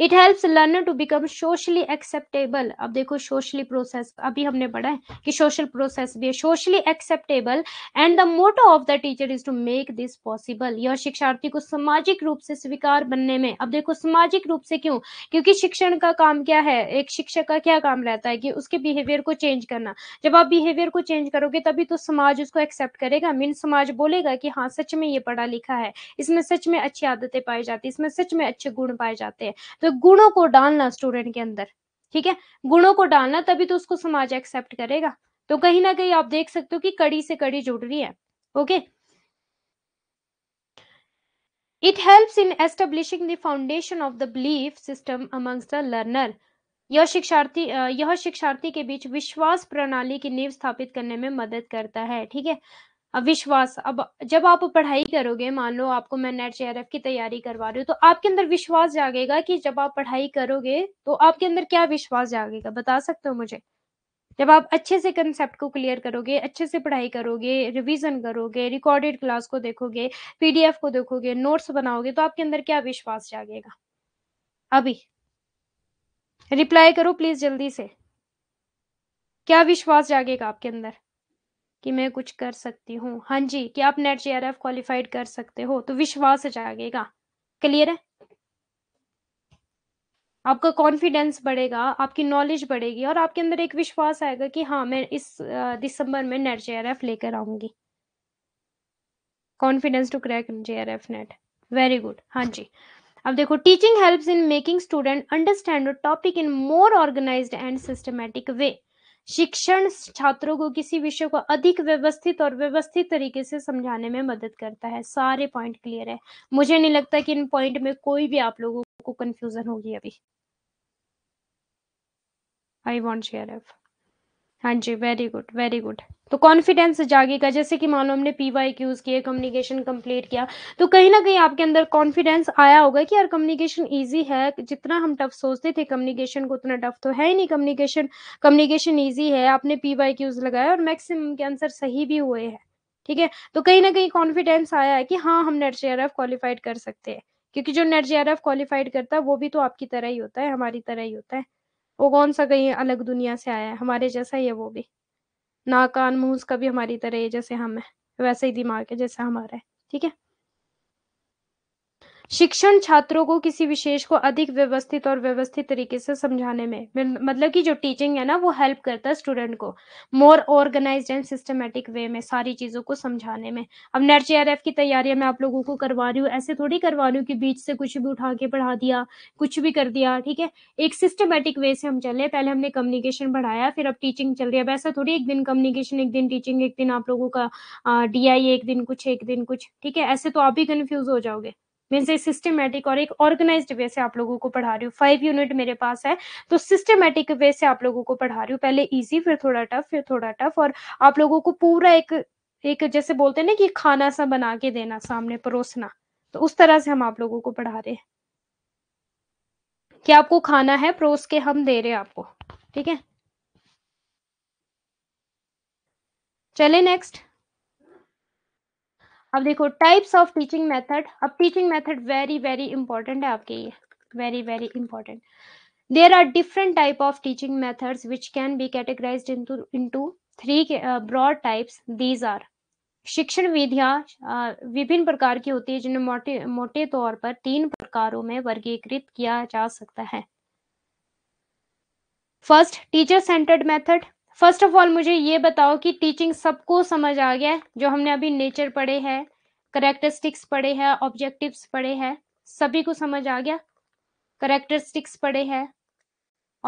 it helps learner to become socially acceptable अब देखो सोशली प्रोसेस अभी हमने पढ़ा है कि सोशल प्रोसेस भी है socially acceptable and the motto of the teacher is to make this possible यह शिक्षार्थी को सामाजिक रूप से स्वीकार बनने में अब देखो सामाजिक रूप से क्यों क्योंकि शिक्षण का काम क्या है एक शिक्षक का क्या काम रहता है कि उसके बिहेवियर को चेंज करना जब आप बिहेवियर को चेंज करोगे तभी तो समाज उसको एक्सेप्ट करेगा मीन समाज बोलेगा कि हाँ सच में ये पढ़ा लिखा है इसमें सच में अच्छी आदतें पाई जाती है इसमें सच में अच्छे गुण पाए जाते हैं तो गुणों को डालना स्टूडेंट के अंदर ठीक है गुणों को डालना तभी तो उसको समाज एक्सेप्ट करेगा तो कहीं ना कहीं आप देख सकते हो कि कड़ी से कड़ी जुड़ रही है okay it helps in establishing the foundation of the belief system amongst the learner यह शिक्षार्थी यह शिक्षार्थी के बीच विश्वास प्रणाली की नींव स्थापित करने में मदद करता है ठीक है विश्वास अब जब आप पढ़ाई करोगे मान लो आपको मैं नेट जे की तैयारी करवा रही हूँ तो आपके अंदर विश्वास जागेगा कि जब आप पढ़ाई करोगे तो आपके अंदर क्या विश्वास जागेगा बता सकते हो मुझे जब आप अच्छे से कंसेप्ट को क्लियर करोगे अच्छे से पढ़ाई करोगे रिवीजन करोगे रिकॉर्डेड क्लास को देखोगे पीडीएफ को देखोगे नोट्स बनाओगे तो आपके अंदर क्या विश्वास जागेगा अभी रिप्लाई करो प्लीज जल्दी से क्या विश्वास जागेगा आपके अंदर कि मैं कुछ कर सकती हूँ हाँ जी कि आप नेट जे क्वालिफाइड कर सकते हो तो विश्वास जागेगा क्लियर है आपका कॉन्फिडेंस बढ़ेगा आपकी नॉलेज बढ़ेगी और आपके अंदर एक विश्वास आएगा कि हाँ मैं इस दिसंबर में नेट जे लेकर आऊंगी confidence to crack J R F NET very good हाँ जी अब देखो teaching helps in making student understand topic in more organised and systematic way शिक्षण छात्रों को किसी विषय को अधिक व्यवस्थित और व्यवस्थित तरीके से समझाने में मदद करता है सारे पॉइंट क्लियर है मुझे नहीं लगता कि इन पॉइंट में कोई भी आप लोगों को कंफ्यूजन होगी अभी आई वॉन्ट शेयर एफ हाँ जी वेरी गुड वेरी गुड तो कॉन्फिडेंस जागेगा जैसे कि मान लो हमने पी वाई क्यूज किए कम्युनिकेशन कंप्लीट किया तो कहीं ना कहीं आपके अंदर कॉन्फिडेंस आया होगा कि यार कम्युनिकेशन इजी है जितना हम टफ सोचते थे कम्युनिकेशन को उतना टफ तो है ही नहीं कम्युनिकेशन कम्युनिकेशन इजी है आपने पी वाई क्यूज लगाया और मैक्सिमम के आंसर सही भी हुए हैं ठीक है तो कहीं ना कहीं कॉन्फिडेंस आया है कि हाँ हम नेट जे क्वालिफाइड कर सकते हैं क्योंकि जो नेट जे क्वालिफाइड करता है वो भी तो आपकी तरह ही होता है हमारी तरह ही होता है वो कौन-सा कहीं अलग दुनिया से आया है, हमारे जैसा ही है वो भी। नाकान कान, का भी हमारी तरह है जैसे हम है वैसा ही दिमाग है जैसा हमारा है, ठीक है? शिक्षण छात्रों को किसी विशेष को अधिक व्यवस्थित और व्यवस्थित तरीके से समझाने में मतलब कि जो टीचिंग है ना वो हेल्प करता है स्टूडेंट को more organise and systematic way में सारी चीज़ों को समझाने में अब नेट जे की तैयारी मैं आप लोगों को करवा रही हूँ ऐसे थोड़ी करवा रही हूँ कि बीच से कुछ भी उठा के पढ़ा दिया कुछ भी कर दिया ठीक है एक सिस्टमेटिक वे से हम चले पहले हमने कम्युनिकेशन बढ़ाया फिर अब टीचिंग चल रही है अब ऐसा थोड़ी एक दिन कम्युनिकेशन एक दिन टीचिंग एक दिन आप लोगों का डी एक दिन कुछ एक दिन कुछ ठीक है ऐसे तो आप ही कन्फ्यूज हो जाओगे मीन्स एक सिस्टमेटिक और एक ऑर्गेनाइज वे से आप लोगों को पढ़ा रही हूँ फाइव यूनिट मेरे पास है तो सिस्टमेटिक वे से आप लोगों को पढ़ा रही हूँ पहले ईजी फिर थोड़ा टफ फिर थोड़ा टफ और आप लोगों को पूरा एक एक जैसे बोलते हैं ना कि खाना सा बना के देना सामने परोसना तो उस तरह से हम आप लोगों को पढ़ा रहे हैं कि आपको खाना है परोस के हम दे रहे हैं आपको ठीक है चले नेक्स्ट अब देखो टाइप्स ऑफ टीचिंग मेथड अब teaching method very very important है आपके लिए very very important there are different type of teaching methods which can be categorized into into three broad types these are शिक्षण विधियां uh, विभिन्न प्रकार की होती है जिन्हें मोटे मोटे तौर पर तीन प्रकारों में वर्गीकृत किया जा सकता है first teacher centred method first of all मुझे ये बताओ कि टीचिंग सबको समझ आ गया जो हमने अभी नेचर पढ़े हैं करेक्टरिस्टिक्स पढ़े हैं ऑब्जेक्टिव्स पढ़े हैं सभी को समझ आ गया करेक्टरिस्टिक्स पढ़े हैं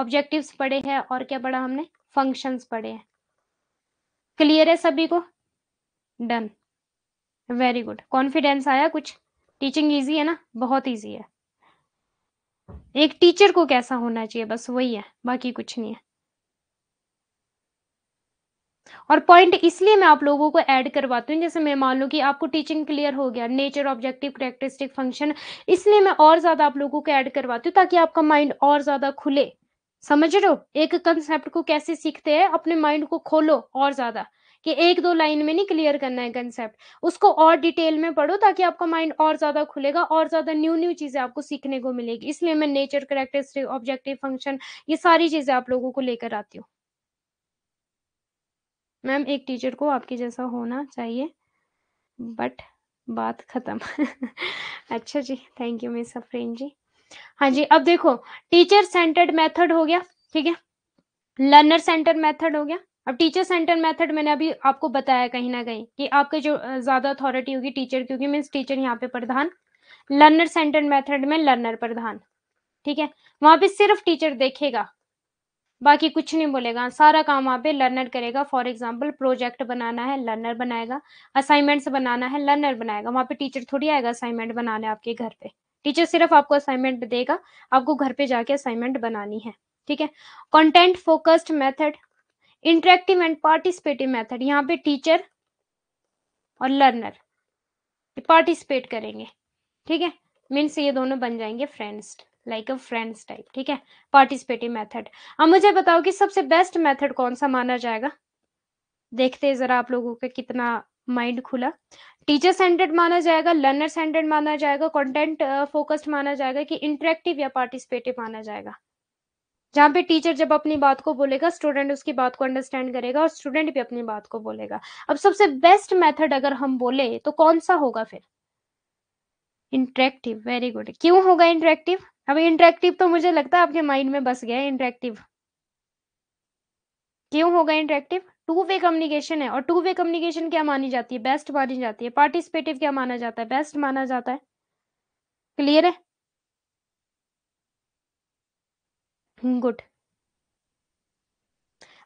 ऑब्जेक्टिव्स पढ़े हैं और क्या पढ़ा हमने फंक्शंस पढ़े हैं क्लियर है सभी को डन वेरी गुड कॉन्फिडेंस आया कुछ टीचिंग इजी है ना बहुत इजी है एक टीचर को कैसा होना चाहिए बस वही है बाकी कुछ नहीं है और पॉइंट इसलिए मैं आप लोगों को ऐड करवाती हूँ जैसे मैं मान लू कि आपको टीचिंग क्लियर हो गया नेचर ऑब्जेक्टिव करेक्टरिस्टिक फंक्शन इसलिए मैं और ज़्यादा आप लोगों को ऐड करवाती हूँ ताकि आपका माइंड और ज़्यादा खुले समझ रहे हो एक कंसेप्ट को कैसे सीखते हैं अपने माइंड को खोलो और ज़्यादा कि एक दो लाइन में नहीं क्लियर करना है कंसेप्ट उसको और डिटेल में पढ़ो ताकि आपका माइंड और ज्यादा खुलेगा और ज्यादा न्यू न्यू चीजें आपको सीखने को मिलेगी इसलिए मैं नेचर करेक्टरिस्टिक ऑब्जेक्टिव फंक्शन ये सारी चीजें आप लोगों को लेकर आती हूँ मैम एक टीचर को आपके जैसा होना चाहिए बट बात ख़त्म *laughs* अच्छा जी thank you miss Afreen ji हाँ जी अब देखो टीचर सेंटर्ड मेथड हो गया ठीक है लर्नर सेंटर मेथड हो गया अब टीचर सेंटर मेथड मैंने अभी आपको बताया कहीं ना कहीं कि आपके जो ज्यादा अथॉरिटी होगी टीचर क्योंकि मीन्स टीचर यहाँ पे प्रधान लर्नर सेंटर मेथड में लर्नर प्रधान ठीक है वहां पे सिर्फ टीचर देखेगा बाकी कुछ नहीं बोलेगा सारा काम वहाँ पे लर्नर करेगा फॉर एग्जाम्पल प्रोजेक्ट बनाना है लर्नर बनाएगा असाइनमेंट्स बनाना है लर्नर बनाएगा वहाँ पे टीचर थोड़ी आएगा असाइनमेंट बनाने आपके घर पे टीचर सिर्फ आपको असाइनमेंट देगा आपको घर पे जाके असाइनमेंट बनानी है ठीक है content focused method interactive and participative method यहाँ पे टीचर और लर्नर पार्टिसिपेट करेंगे ठीक है मीन्स ये दोनों बन जाएंगे friends like a friends type ठीक है पार्टिसिपेटिव मेथड अब मुझे बताओ कि सबसे बेस्ट मेथड कौन सा माना जाएगा देखते हैं जरा आप लोगों का कितना माइंड खुला टीचर सेंटर्ड माना जाएगा लर्नर सेंटर्ड माना जाएगा कंटेंट फोकस्ड माना जाएगा कि इंटरेक्टिव या पार्टिसिपेटिव माना जाएगा जहाँ पे टीचर जब अपनी बात को बोलेगा स्टूडेंट उसकी बात को अंडरस्टैंड करेगा और स्टूडेंट भी अपनी बात को बोलेगा अब सबसे बेस्ट मेथड अगर हम बोले तो कौन सा होगा फिर इंटरेक्टिव वेरी गुड क्यों होगा इंटरेक्टिव अब इंटरेक्टिव तो मुझे लगता है आपके माइंड में बस गया है इंटरेक्टिव क्यों होगा इंटरेक्टिव टू वे कम्युनिकेशन है और टू वे कम्युनिकेशन क्या मानी जाती है बेस्ट मानी जाती है पार्टिसिपेटिव क्या माना जाता है बेस्ट माना जाता है क्लियर है गुड hmm,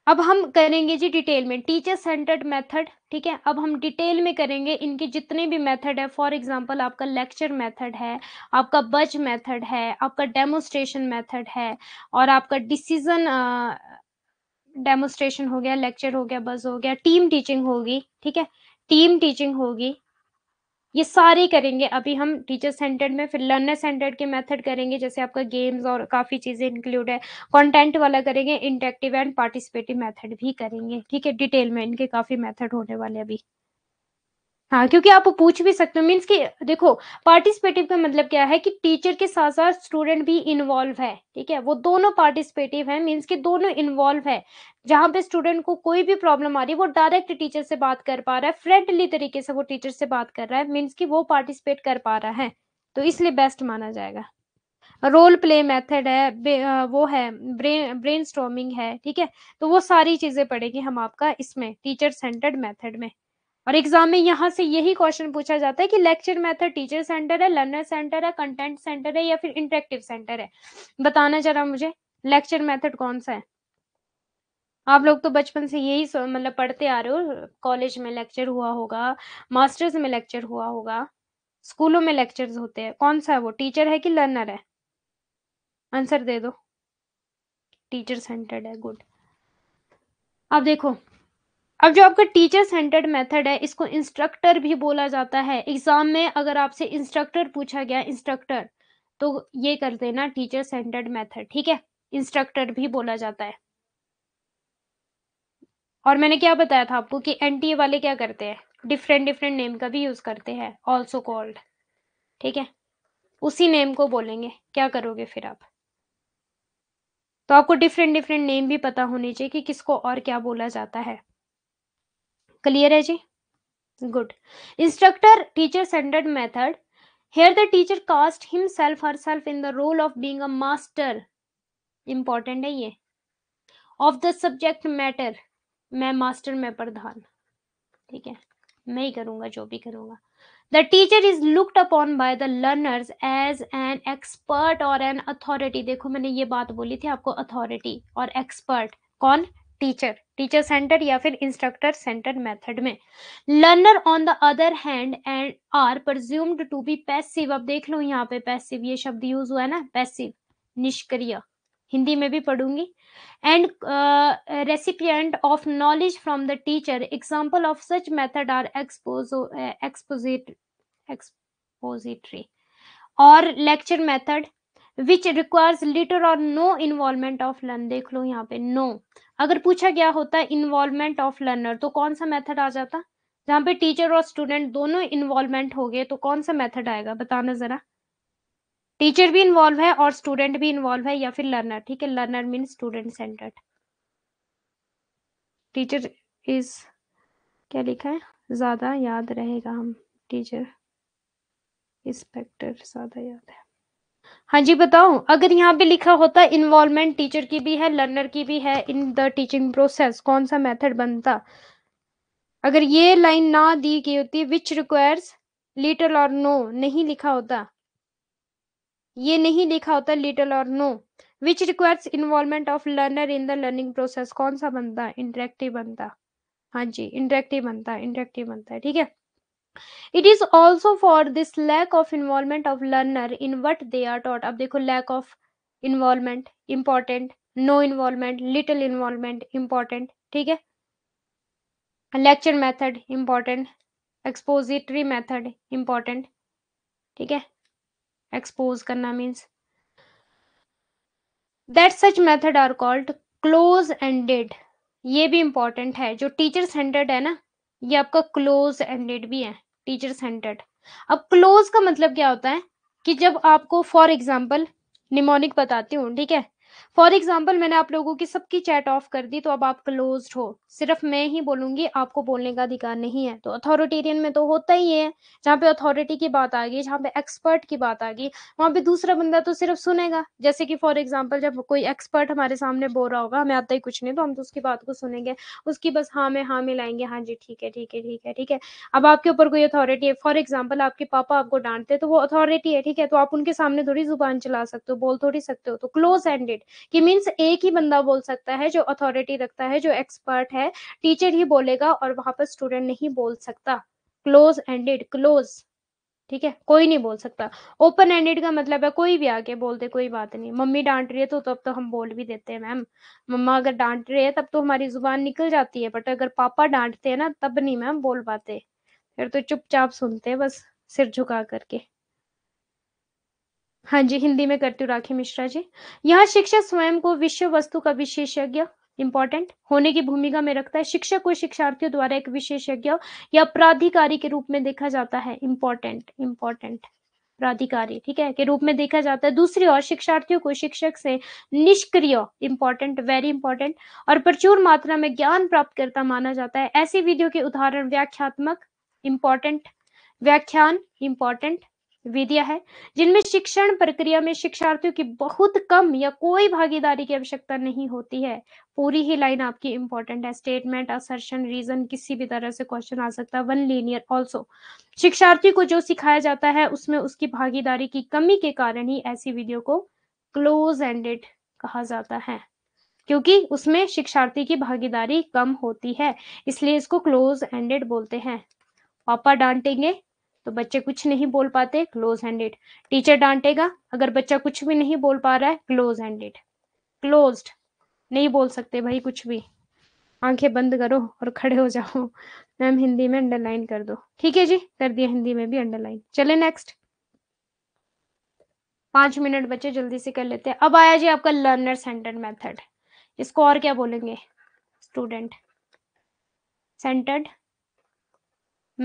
अब हम करेंगे जी डिटेल में टीचर सेंटर्ड मेथड ठीक है अब हम डिटेल में करेंगे इनके जितने भी मेथड है फॉर एग्जांपल आपका लेक्चर मेथड है आपका बज मेथड है आपका डेमोस्ट्रेशन मेथड है और आपका डिसीजन डेमोस्ट्रेशन हो गया लेक्चर हो गया बज हो गया टीम टीचिंग होगी ठीक है टीम टीचिंग होगी ये सारे करेंगे अभी हम टीचर सेंटर्ड में फिर लर्नर सेंटर्ड के मेथड करेंगे जैसे आपका गेम्स और काफ़ी चीज़ें इंक्लूड है कंटेंट वाला करेंगे इंटेक्टिव एंड पार्टिसिपेटिव मेथड भी करेंगे ठीक है डिटेल में इनके काफ़ी मेथड होने वाले अभी हाँ क्योंकि आप पूछ भी सकते हो मीन्स कि देखो पार्टिसिपेटिव का मतलब क्या है कि टीचर के साथ साथ स्टूडेंट भी इन्वॉल्व है ठीक है वो दोनों पार्टिसिपेटिव है मीन्स कि दोनों इन्वॉल्व है जहाँ पे स्टूडेंट को कोई भी प्रॉब्लम आ रही है वो डायरेक्ट टीचर से बात कर पा रहा है फ्रेंडली तरीके से वो टीचर से बात कर रहा है मीन्स की वो पार्टिसिपेट कर पा रहा है तो इसलिए बेस्ट माना जाएगा रोल प्ले मेथड है वो है ब्रेन ब्रेन है ठीक है तो वो सारी चीजें पड़ेगी हम आपका इसमें टीचर सेंटर्ड मेथड में और एग्जाम में यहाँ से यही क्वेश्चन पूछा जाता है कि लेक्चर मेथड टीचर सेंटर है लर्नर सेंटर है कंटेंट सेंटर है या फिर इंटरेक्टिव सेंटर है बताना जरा मुझे लेक्चर मेथड कौन सा है आप लोग तो बचपन से यही मतलब पढ़ते आ रहे हो कॉलेज में लेक्चर हुआ होगा मास्टर्स में लेक्चर हुआ होगा स्कूलों में लेक्चर्स होते हैं कौन सा है वो टीचर है कि लर्नर है आंसर दे दो टीचर सेंटर्ड है गुड अब देखो अब जो आपका टीचर सेंटर्ड मेथड है इसको इंस्ट्रक्टर भी बोला जाता है एग्जाम में अगर आपसे इंस्ट्रक्टर पूछा गया इंस्ट्रक्टर तो ये कर देना टीचर सेंटर्ड मेथड ठीक है इंस्ट्रक्टर भी बोला जाता है और मैंने क्या बताया था आपको कि एनटीए वाले क्या करते हैं डिफरेंट डिफरेंट नेम का भी यूज करते हैं ऑल्सो कॉल्ड ठीक है उसी नेम को बोलेंगे क्या करोगे फिर आप तो आपको डिफरेंट डिफरेंट नेम भी पता होने चाहिए कि किसको और क्या बोला जाता है क्लियर है जी good instructor teacher centred method here the teacher cast himself herself in the role of being a master important है ये ऑफ द सब्जेक्ट मैटर मैं मास्टर मैं प्रधान ठीक है मैं ही करूंगा जो भी करूंगा the teacher is looked upon by the learner as an expert or an authority देखो मैंने ये बात बोली थी आपको अथॉरिटी और एक्सपर्ट कौन टीचर टीचर सेंटर या फिर इंस्ट्रक्टर सेंटर मेथड में learner on the other hand and are presumed to be passive अब देख लो यहाँ पे पैसिव ये शब्द यूज हुआ है ना पैसिव निष्क्रिय हिंदी में भी पढ़ूंगी and recipient of knowledge from the teacher example of such method are expo exposit expository or lecture method which requires little or no involvement of learn देख लो यहाँ पे नो अगर पूछा गया होता है इन्वॉल्वमेंट ऑफ लर्नर तो कौन सा मेथड आ जाता जहाँ पे टीचर और स्टूडेंट दोनों इन्वॉल्वमेंट हो गए तो कौन सा मेथड आएगा बताना जरा टीचर भी इन्वॉल्व है और स्टूडेंट भी इन्वॉल्व है या फिर लर्नर ठीक है learner mean student centred teacher is क्या लिखा है ज्यादा याद रहेगा हम टीचर इंस्पेक्टर ज्यादा याद है हाँ जी बताओ अगर यहाँ पे लिखा होता इन्वॉल्वमेंट टीचर की भी है लर्नर की भी है इन द टीचिंग प्रोसेस कौन सा मेथड बनता अगर ये लाइन ना दी गई होती which requires little or no नहीं लिखा होता ये नहीं लिखा होता little or no which requires involvement of learner in the learning process कौन सा बनता इंटरेक्टिव बनता हाँ जी इंटरेक्टिव बनता है इंटरेक्टिव बनता है ठीक है it is also for this lack of involvement of learner in what they are taught अब देखो lack of involvement important no involvement little involvement important ठीक है lecture method important expository method important ठीक है एक्सपोज करना means that such method are called close ended ये भी important है जो टीचर सेंटर्ड है ना ये आपका क्लोज एंडेड भी है टीचर सेंटर्ड अब क्लोज का मतलब क्या होता है कि जब आपको फॉर एग्जाम्पल निमोनिक बताती हूँ ठीक है फॉर एग्जाम्पल मैंने आप लोगों की सबकी चैट ऑफ कर दी तो अब आप क्लोज हो सिर्फ मैं ही बोलूंगी आपको बोलने का अधिकार नहीं है तो अथॉरिटेरियन में तो होता ही है जहाँ पे अथॉरिटी की बात आ गई जहाँ पे एक्सपर्ट की बात आ गई वहां पे दूसरा बंदा तो सिर्फ सुनेगा जैसे कि फॉर एग्जाम्पल जब कोई एक्सपर्ट हमारे सामने बोल रहा होगा हमें आता ही कुछ नहीं तो हम तो उसकी बात को सुनेंगे उसकी बस हाँ में हाँ मिलाएंगे हाँ जी ठीक है ठीक है ठीक है ठीक है अब आपके ऊपर कोई अथॉरिटी है फॉर एग्जाम्पल आपके पापा आपको डांटते तो वो अथॉरिटी है ठीक है तो आप उनके सामने थोड़ी जुबान चला सकते हो बोल थोड़ी सकते हो तो क्लोज हैंडेड कि मीन्स एक ही बंदा बोल सकता है जो अथॉरिटी रखता है जो एक्सपर्ट है टीचर ही बोलेगा और वहां पर स्टूडेंट नहीं बोल सकता क्लोज एंडेड क्लोज ठीक है कोई नहीं बोल सकता ओपन एंडेड का मतलब है कोई भी आके बोल दे कोई बात नहीं मम्मी डांट रही है तो तब तो हम बोल भी देते हैं मैम मम्मा अगर डांट रहे हैं तब तो हमारी जुबान निकल जाती है बट अगर पापा डांटते हैं ना तब नहीं मैम बोल पाते फिर तो चुपचाप सुनते हैं बस सिर झुका करके हाँ जी हिंदी में करती हूँ राखी मिश्रा जी यहाँ शिक्षक स्वयं को विषय वस्तु का विशेषज्ञ इंपॉर्टेंट होने की भूमिका में रखता है शिक्षक को शिक्षार्थियों द्वारा एक विशेषज्ञ या प्राधिकारी के रूप में देखा जाता है इंपॉर्टेंट इम्पोर्टेंट प्राधिकारी ठीक है के रूप में देखा जाता है दूसरी ओर शिक्षार्थियों को शिक्षक से निष्क्रिय इंपॉर्टेंट वेरी इंपॉर्टेंट और प्रचुर मात्रा में ज्ञान प्राप्त करता माना जाता है ऐसी वीडियो के उदाहरण व्याख्यात्मक इंपॉर्टेंट व्याख्यान इंपॉर्टेंट विधियां हैं जिनमें शिक्षण प्रक्रिया में शिक्षार्थियों की बहुत कम या कोई भागीदारी की आवश्यकता नहीं होती है पूरी ही लाइन आपकी इंपॉर्टेंट है स्टेटमेंट असर्शन रीजन किसी भी तरह से क्वेश्चन आ सकता है वन लीनियर ऑल्सो शिक्षार्थी को जो सिखाया जाता है उसमें उसकी भागीदारी की कमी के कारण ही ऐसी विधियों को क्लोज एंडेड कहा जाता है क्योंकि उसमें शिक्षार्थी की भागीदारी कम होती है इसलिए इसको क्लोज एंडेड बोलते हैं पापा डांटेंगे तो बच्चे कुछ नहीं बोल पाते क्लोज हैंडेड टीचर डांटेगा अगर बच्चा कुछ भी नहीं बोल पा रहा है क्लोज हैंडेड क्लोज नहीं बोल सकते भाई कुछ भी आंखें बंद करो और खड़े हो जाओ मैम हिंदी में अंडरलाइन कर दो ठीक है जी कर दिया हिंदी में भी अंडरलाइन चले नेक्स्ट पांच मिनट बच्चे जल्दी से कर लेते हैं अब आया जी आपका लर्नर सेंटर मेथड इसको और क्या बोलेंगे स्टूडेंट सेंटर्ड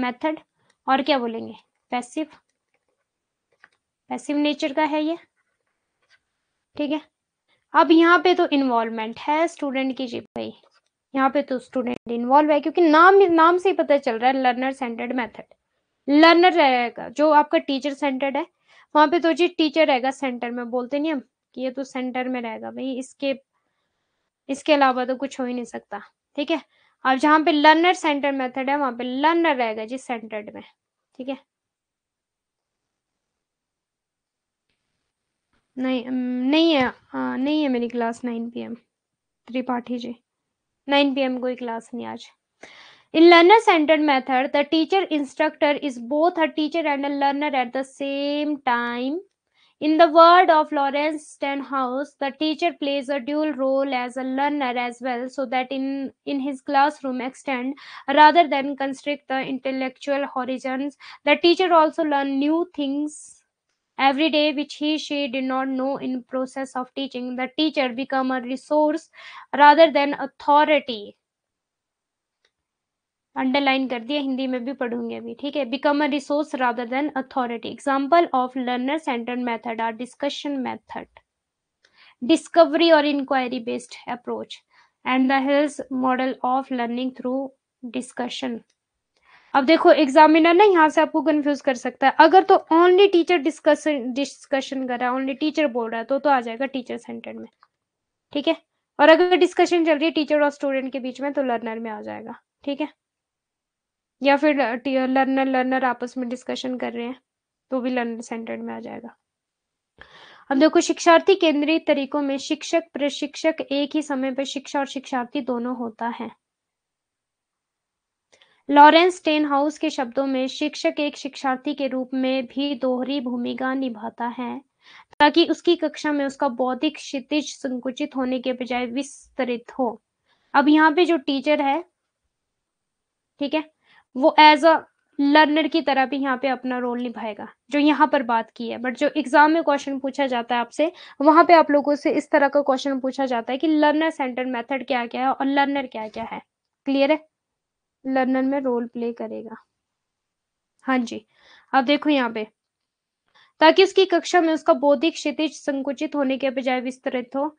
मेथड और क्या बोलेंगे पैसिव पैसिव नेचर का है ये ठीक है अब यहाँ पे तो इन्वॉल्वमेंट है स्टूडेंट की जी भाई यहाँ पे तो स्टूडेंट इन्वॉल्व है क्योंकि नाम नाम से ही पता चल रहा है लर्नर सेंटर्ड मेथड लर्नर रहेगा जो आपका टीचर सेंटर्ड है वहां पे तो जी टीचर रहेगा सेंटर में बोलते नहीं हम कि ये तो सेंटर में रहेगा भाई इसके इसके अलावा तो कुछ हो ही नहीं सकता ठीक है अब जहां पे लर्नर सेंटर मेथड है वहां पे लर्नर रहेगा जी सेंटर्ड में ठीक है नहीं नहीं है आ, नहीं है मेरी class nine P M Tripathi ji nine P M कोई क्लास नहीं आज in learner centre method the teacher instructor is both a teacher and a learner at the same time In the world of Lawrence Stenhouse, the teacher plays a dual role as a learner as well, so that in, in his classroom extend rather than constrict the intellectual horizons. The teacher also learns new things every day which he she did not know in process of teaching the teacher become a resource rather than authority underline कर दिया हिंदी में भी पढ़ूंगी अभी ठीक है become a resource rather than authority example of learner centre method are discussion method discovery or inquiry based approach and the Hill's model of learning through discussion अब देखो एग्जामिनर ना यहाँ से आपको कंफ्यूज कर सकता है अगर तो ओनली टीचर डिस्कशन डिस्कशन कर रहा है ओनली टीचर बोल रहा है तो तो आ जाएगा टीचर सेंटर में ठीक है और अगर डिस्कशन चल रही है टीचर और स्टूडेंट के बीच में तो लर्नर में आ जाएगा ठीक है या फिर लर्नर लर्नर आपस में डिस्कशन कर रहे हैं तो भी लर्नर सेंटर्ड में आ जाएगा अब देखो शिक्षार्थी केंद्रित तरीकों में शिक्षक प्रशिक्षक एक ही समय पर शिक्षा और शिक्षार्थी दोनों होता है लॉरेंस टेन हाउस के शब्दों में शिक्षक एक शिक्षार्थी के रूप में भी दोहरी भूमिका निभाता है ताकि उसकी कक्षा में उसका बौद्धिक क्षितिज संकुचित होने के बजाय विस्तृत हो अब यहाँ पे जो टीचर है ठीक है वो एज अ लर्नर की तरह भी यहाँ पे अपना रोल निभाएगा जो यहाँ पर बात की है बट जो एग्जाम में क्वेश्चन पूछा जाता है आपसे वहां पे आप लोगों से इस तरह का क्वेश्चन पूछा जाता है कि लर्नर सेंटर मेथड क्या क्या है और लर्नर क्या क्या है क्लियर है लर्नर में रोल प्ले करेगा हाँ जी अब देखो यहाँ पे ताकि उसकी कक्षा में उसका बौद्धिक क्षितिज संकुचित होने के बजाय विस्तृत हो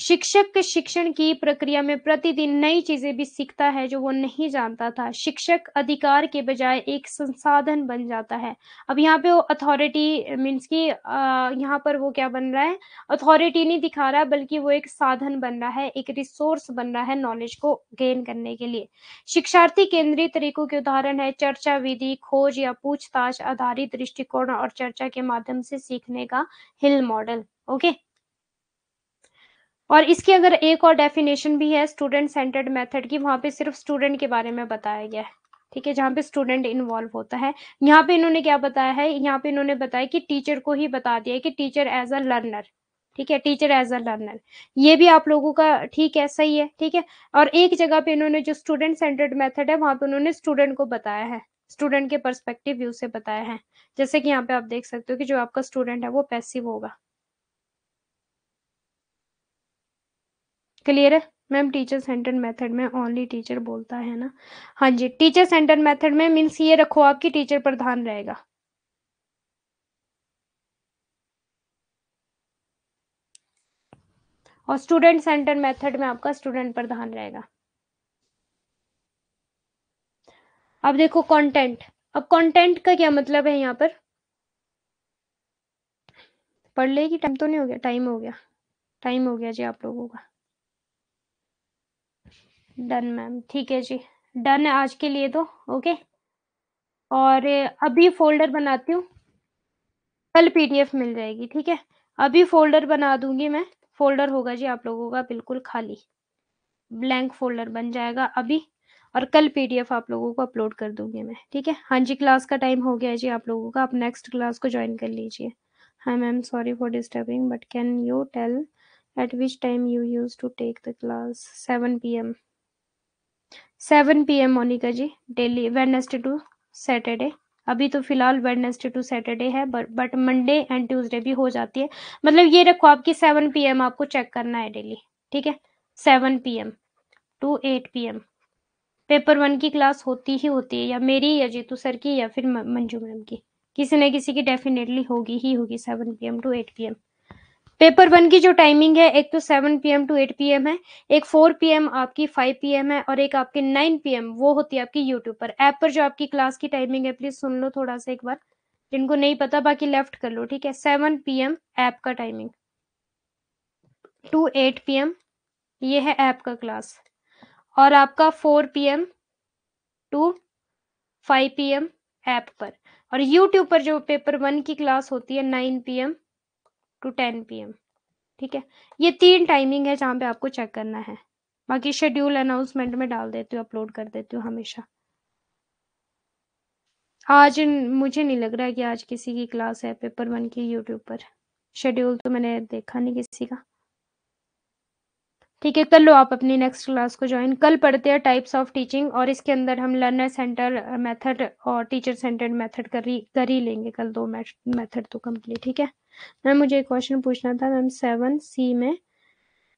शिक्षक शिक्षण की प्रक्रिया में प्रतिदिन नई चीजें भी सीखता है जो वो नहीं जानता था शिक्षक अधिकार के बजाय एक संसाधन बन जाता है अब यहाँ पे वो अथॉरिटी मीन्स की यहाँ पर वो क्या बन रहा है अथॉरिटी नहीं दिखा रहा बल्कि वो एक साधन बन रहा है एक रिसोर्स बन रहा है नॉलेज को गेन करने के लिए शिक्षार्थी केंद्रीय तरीकों के उदाहरण है चर्चा विधि खोज या पूछताछ आधारित दृष्टिकोण और चर्चा के माध्यम से सीखने का हिल मॉडल ओके okay? और इसकी अगर एक और डेफिनेशन भी है स्टूडेंट सेंटर्ड मेथड की वहां पे सिर्फ स्टूडेंट के बारे में बताया गया है ठीक है जहाँ पे स्टूडेंट इन्वॉल्व होता है यहाँ पे इन्होंने क्या बताया है यहाँ पे इन्होंने बताया कि टीचर को ही बता दिया कि टीचर एज अ लर्नर ठीक है टीचर एज अ लर्नर ये भी आप लोगों का ठीक है सही है ठीक है और एक जगह पे इन्होंने जो स्टूडेंट सेंटर्ड मेथड है वहां पे उन्होंने स्टूडेंट को बताया है स्टूडेंट के परस्पेक्टिव व्यू से बताया है जैसे कि यहाँ पे आप देख सकते हो कि जो आपका स्टूडेंट है वो पैसिव होगा क्लियर है मैम टीचर सेंटर मेथड में ओनली टीचर बोलता है ना हाँ जी टीचर सेंटर मेथड में मीन्स ये रखो आपकी टीचर प्रधान रहेगा और स्टूडेंट सेंटर मेथड में आपका स्टूडेंट प्रधान रहेगा अब देखो कंटेंट अब कंटेंट का क्या मतलब है यहाँ पर पढ़ लेगी टाइम तो नहीं हो गया टाइम हो गया टाइम हो गया जी आप लोगों का डन मैम ठीक है जी डन है आज के लिए तो ओके और eh, अभी फोल्डर बनाती हूँ कल पीडीएफ मिल जाएगी ठीक है अभी फोल्डर बना दूंगी मैं फोल्डर होगा जी आप लोगों का बिल्कुल खाली ब्लैंक फोल्डर बन जाएगा अभी और कल पीडीएफ आप लोगों को अपलोड कर दूंगी मैं ठीक है हाँ जी क्लास का टाइम हो गया जी आप लोगों का आप नेक्स्ट क्लास को ज्वाइन कर लीजिए हाँ ma'am sorry for disturbing but can you tell at which time you use to take the class seven P M seven P M Monika ji daily Wednesday to Saturday अभी तो फिलहाल वेडनेसडे टू सैटरडे है but Monday and Tuesday भी हो जाती है मतलब ये रखो आपकी सेवन पी एम आपको चेक करना है डेली ठीक है seven P M to eight P M paper one की क्लास होती ही होती है या मेरी या जीतू सर की या फिर मंजू मैम की किसी न किसी की डेफिनेटली होगी ही होगी seven P M to eight P M paper one की जो टाइमिंग है एक तो seven P M to eight M है एक फोर एम आपकी फाइव एम है और एक आपके नाइन एम वो होती है आपकी यूट्यूब पर ऐप पर जो आपकी क्लास की टाइमिंग है प्लीज सुन लो थोड़ा सा एक बार जिनको नहीं पता बाकी लेफ्ट कर लो ठीक है सेवन पीएम ऐप का timing to eight P M ये है ऐप का क्लास और आपका four P M to five P M app पर और यूट्यूब पर जो पेपर वन की क्लास होती है nine P M to ten P ठीक है ये तीन टाइमिंग है जहाँ पे आपको चेक करना है बाकी शेड्यूल अनाउंसमेंट में डाल देती हूँ अपलोड कर देती हूँ हमेशा आज मुझे नहीं लग रहा है कि आज किसी की क्लास है पेपर वन की यूट्यूब पर शेड्यूल तो मैंने देखा नहीं किसी का ठीक है कल लो आप अपनी नेक्स्ट क्लास को ज्वाइन कल पढ़ते हैं टाइप्स ऑफ टीचिंग और इसके अंदर हम लर्नर सेंटर मेथड और टीचर सेंटर मेथड कर ही कर ही लेंगे कल दो मेथड तो कंप्लीट ठीक है मैम मुझे एक क्वेश्चन पूछना था मैम सेवन सी में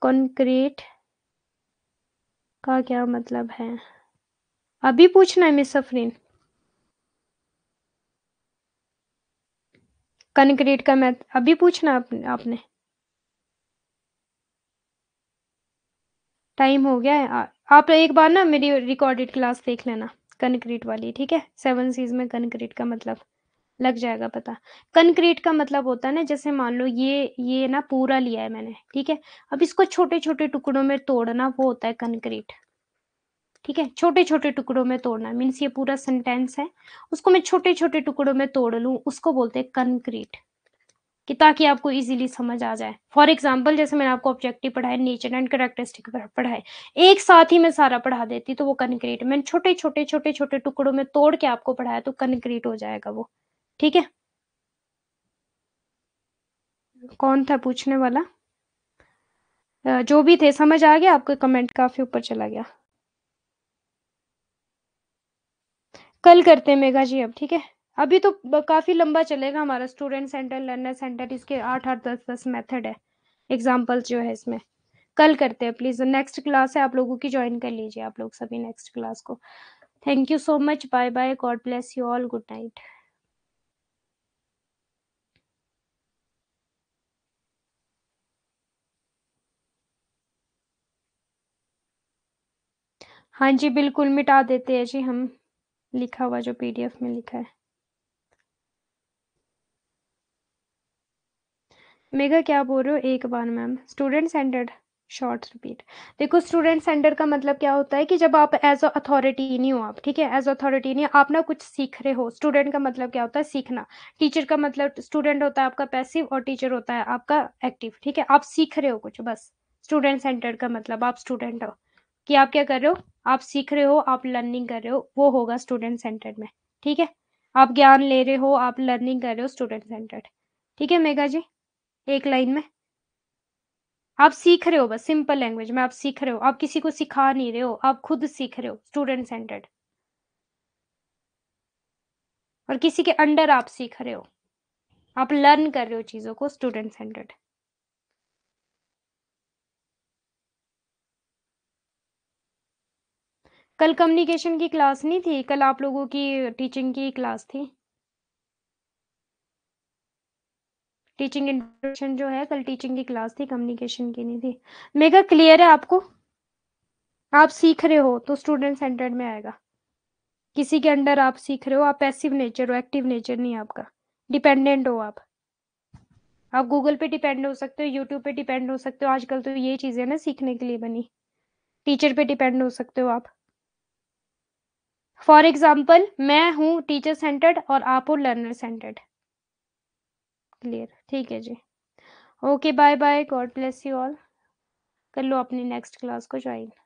कंक्रीट का क्या मतलब है अभी पूछना है मिस सफरीन कंक्रीट का मैथ अभी पूछना आप, आपने टाइम हो गया है आप एक बार ना मेरी रिकॉर्डेड क्लास देख लेना कंक्रीट वाली ठीक है सेवन सीज में कंक्रीट का मतलब लग जाएगा पता कंक्रीट का मतलब होता है ना जैसे मान लो ये ये ना पूरा लिया है मैंने ठीक है अब इसको छोटे छोटे टुकड़ों में तोड़ना वो होता है कंक्रीट ठीक है छोटे छोटे टुकड़ों में तोड़ना मीन्स ये पूरा सेंटेंस है उसको मैं छोटे छोटे टुकड़ों में तोड़ लू उसको बोलते हैं कंक्रीट कि ताकि आपको इजीली समझ आ जाए फॉर एग्जाम्पल जैसे मैंने आपको ऑब्जेक्टिव पढ़ाए नेचर एंड करेक्टरिस्टिक पढ़ाए एक साथ ही मैं सारा पढ़ा देती तो वो कंक्रीट मैंने छोटे छोटे छोटे छोटे टुकड़ों में तोड़ के आपको पढ़ाया तो कंक्रीट हो जाएगा वो ठीक है कौन था पूछने वाला जो भी थे समझ आ गया आपका कमेंट काफी ऊपर चला गया कल करते हैं मेघा जी अब ठीक है अभी तो काफी लंबा चलेगा हमारा स्टूडेंट सेंटर लर्नर सेंटर इसके आठ आठ दस दस मेथड है एग्जाम्पल जो है इसमें कल करते हैं प्लीज नेक्स्ट क्लास है आप लोगों की ज्वाइन कर लीजिए आप लोग सभी नेक्स्ट क्लास को thank you so much bye bye God bless you all good night हाँ जी बिल्कुल मिटा देते हैं जी हम लिखा हुआ जो पीडीएफ में लिखा है मेगा क्या बोल रहे हो एक बार ma'am student centred short repeat देखो स्टूडेंट सेंटर का मतलब क्या होता है कि जब आप एज अथॉरिटी नहीं हो आप ठीक है एज अथॉरिटी नहीं आप ना कुछ सीख रहे हो स्टूडेंट का मतलब क्या होता है सीखना टीचर का मतलब स्टूडेंट होता है आपका पैसिव और टीचर होता है आपका एक्टिव ठीक है आप सीख रहे हो कुछ बस स्टूडेंट सेंटर का मतलब आप स्टूडेंट हो कि आप क्या कर रहे हो आप सीख रहे हो आप लर्निंग कर रहे हो वो होगा स्टूडेंट सेंटर्ड में ठीक है आप ज्ञान ले रहे हो आप लर्निंग कर रहे हो स्टूडेंट सेंटर्ड ठीक है मेघा जी एक लाइन में आप सीख रहे हो बस सिंपल लैंग्वेज में आप सीख रहे हो आप किसी को सिखा नहीं रहे हो आप खुद सीख रहे हो स्टूडेंट सेंटर्ड और किसी के अंडर आप सीख रहे हो आप लर्न कर रहे हो चीज़ों को स्टूडेंट सेंटर्ड कल कम्युनिकेशन की क्लास नहीं थी कल आप लोगों की टीचिंग की क्लास थी टीचिंग इंट्रोडक्शन जो है कल टीचिंग की क्लास थी कम्युनिकेशन की नहीं थी मेगा क्लियर है आपको आप सीख रहे हो तो स्टूडेंट सेंटर्ड में आएगा किसी के अंडर आप सीख रहे हो आप पैसिव नेचर हो एक्टिव नेचर नहीं आपका डिपेंडेंट हो आप आप गूगल पे डिपेंड हो सकते हो यूट्यूब पे डिपेंड हो सकते हो आजकल तो ये चीज़ें ना सीखने के लिए बनी टीचर पे डिपेंड हो सकते हो आप फॉर एग्जाम्पल मैं हूँ टीचर सेंटर्ड और आप हो लर्नर सेंटर्ड क्लियर ठीक है जी okay bye bye God bless you all कर लो अपनी नेक्स्ट क्लास को ज्वाइन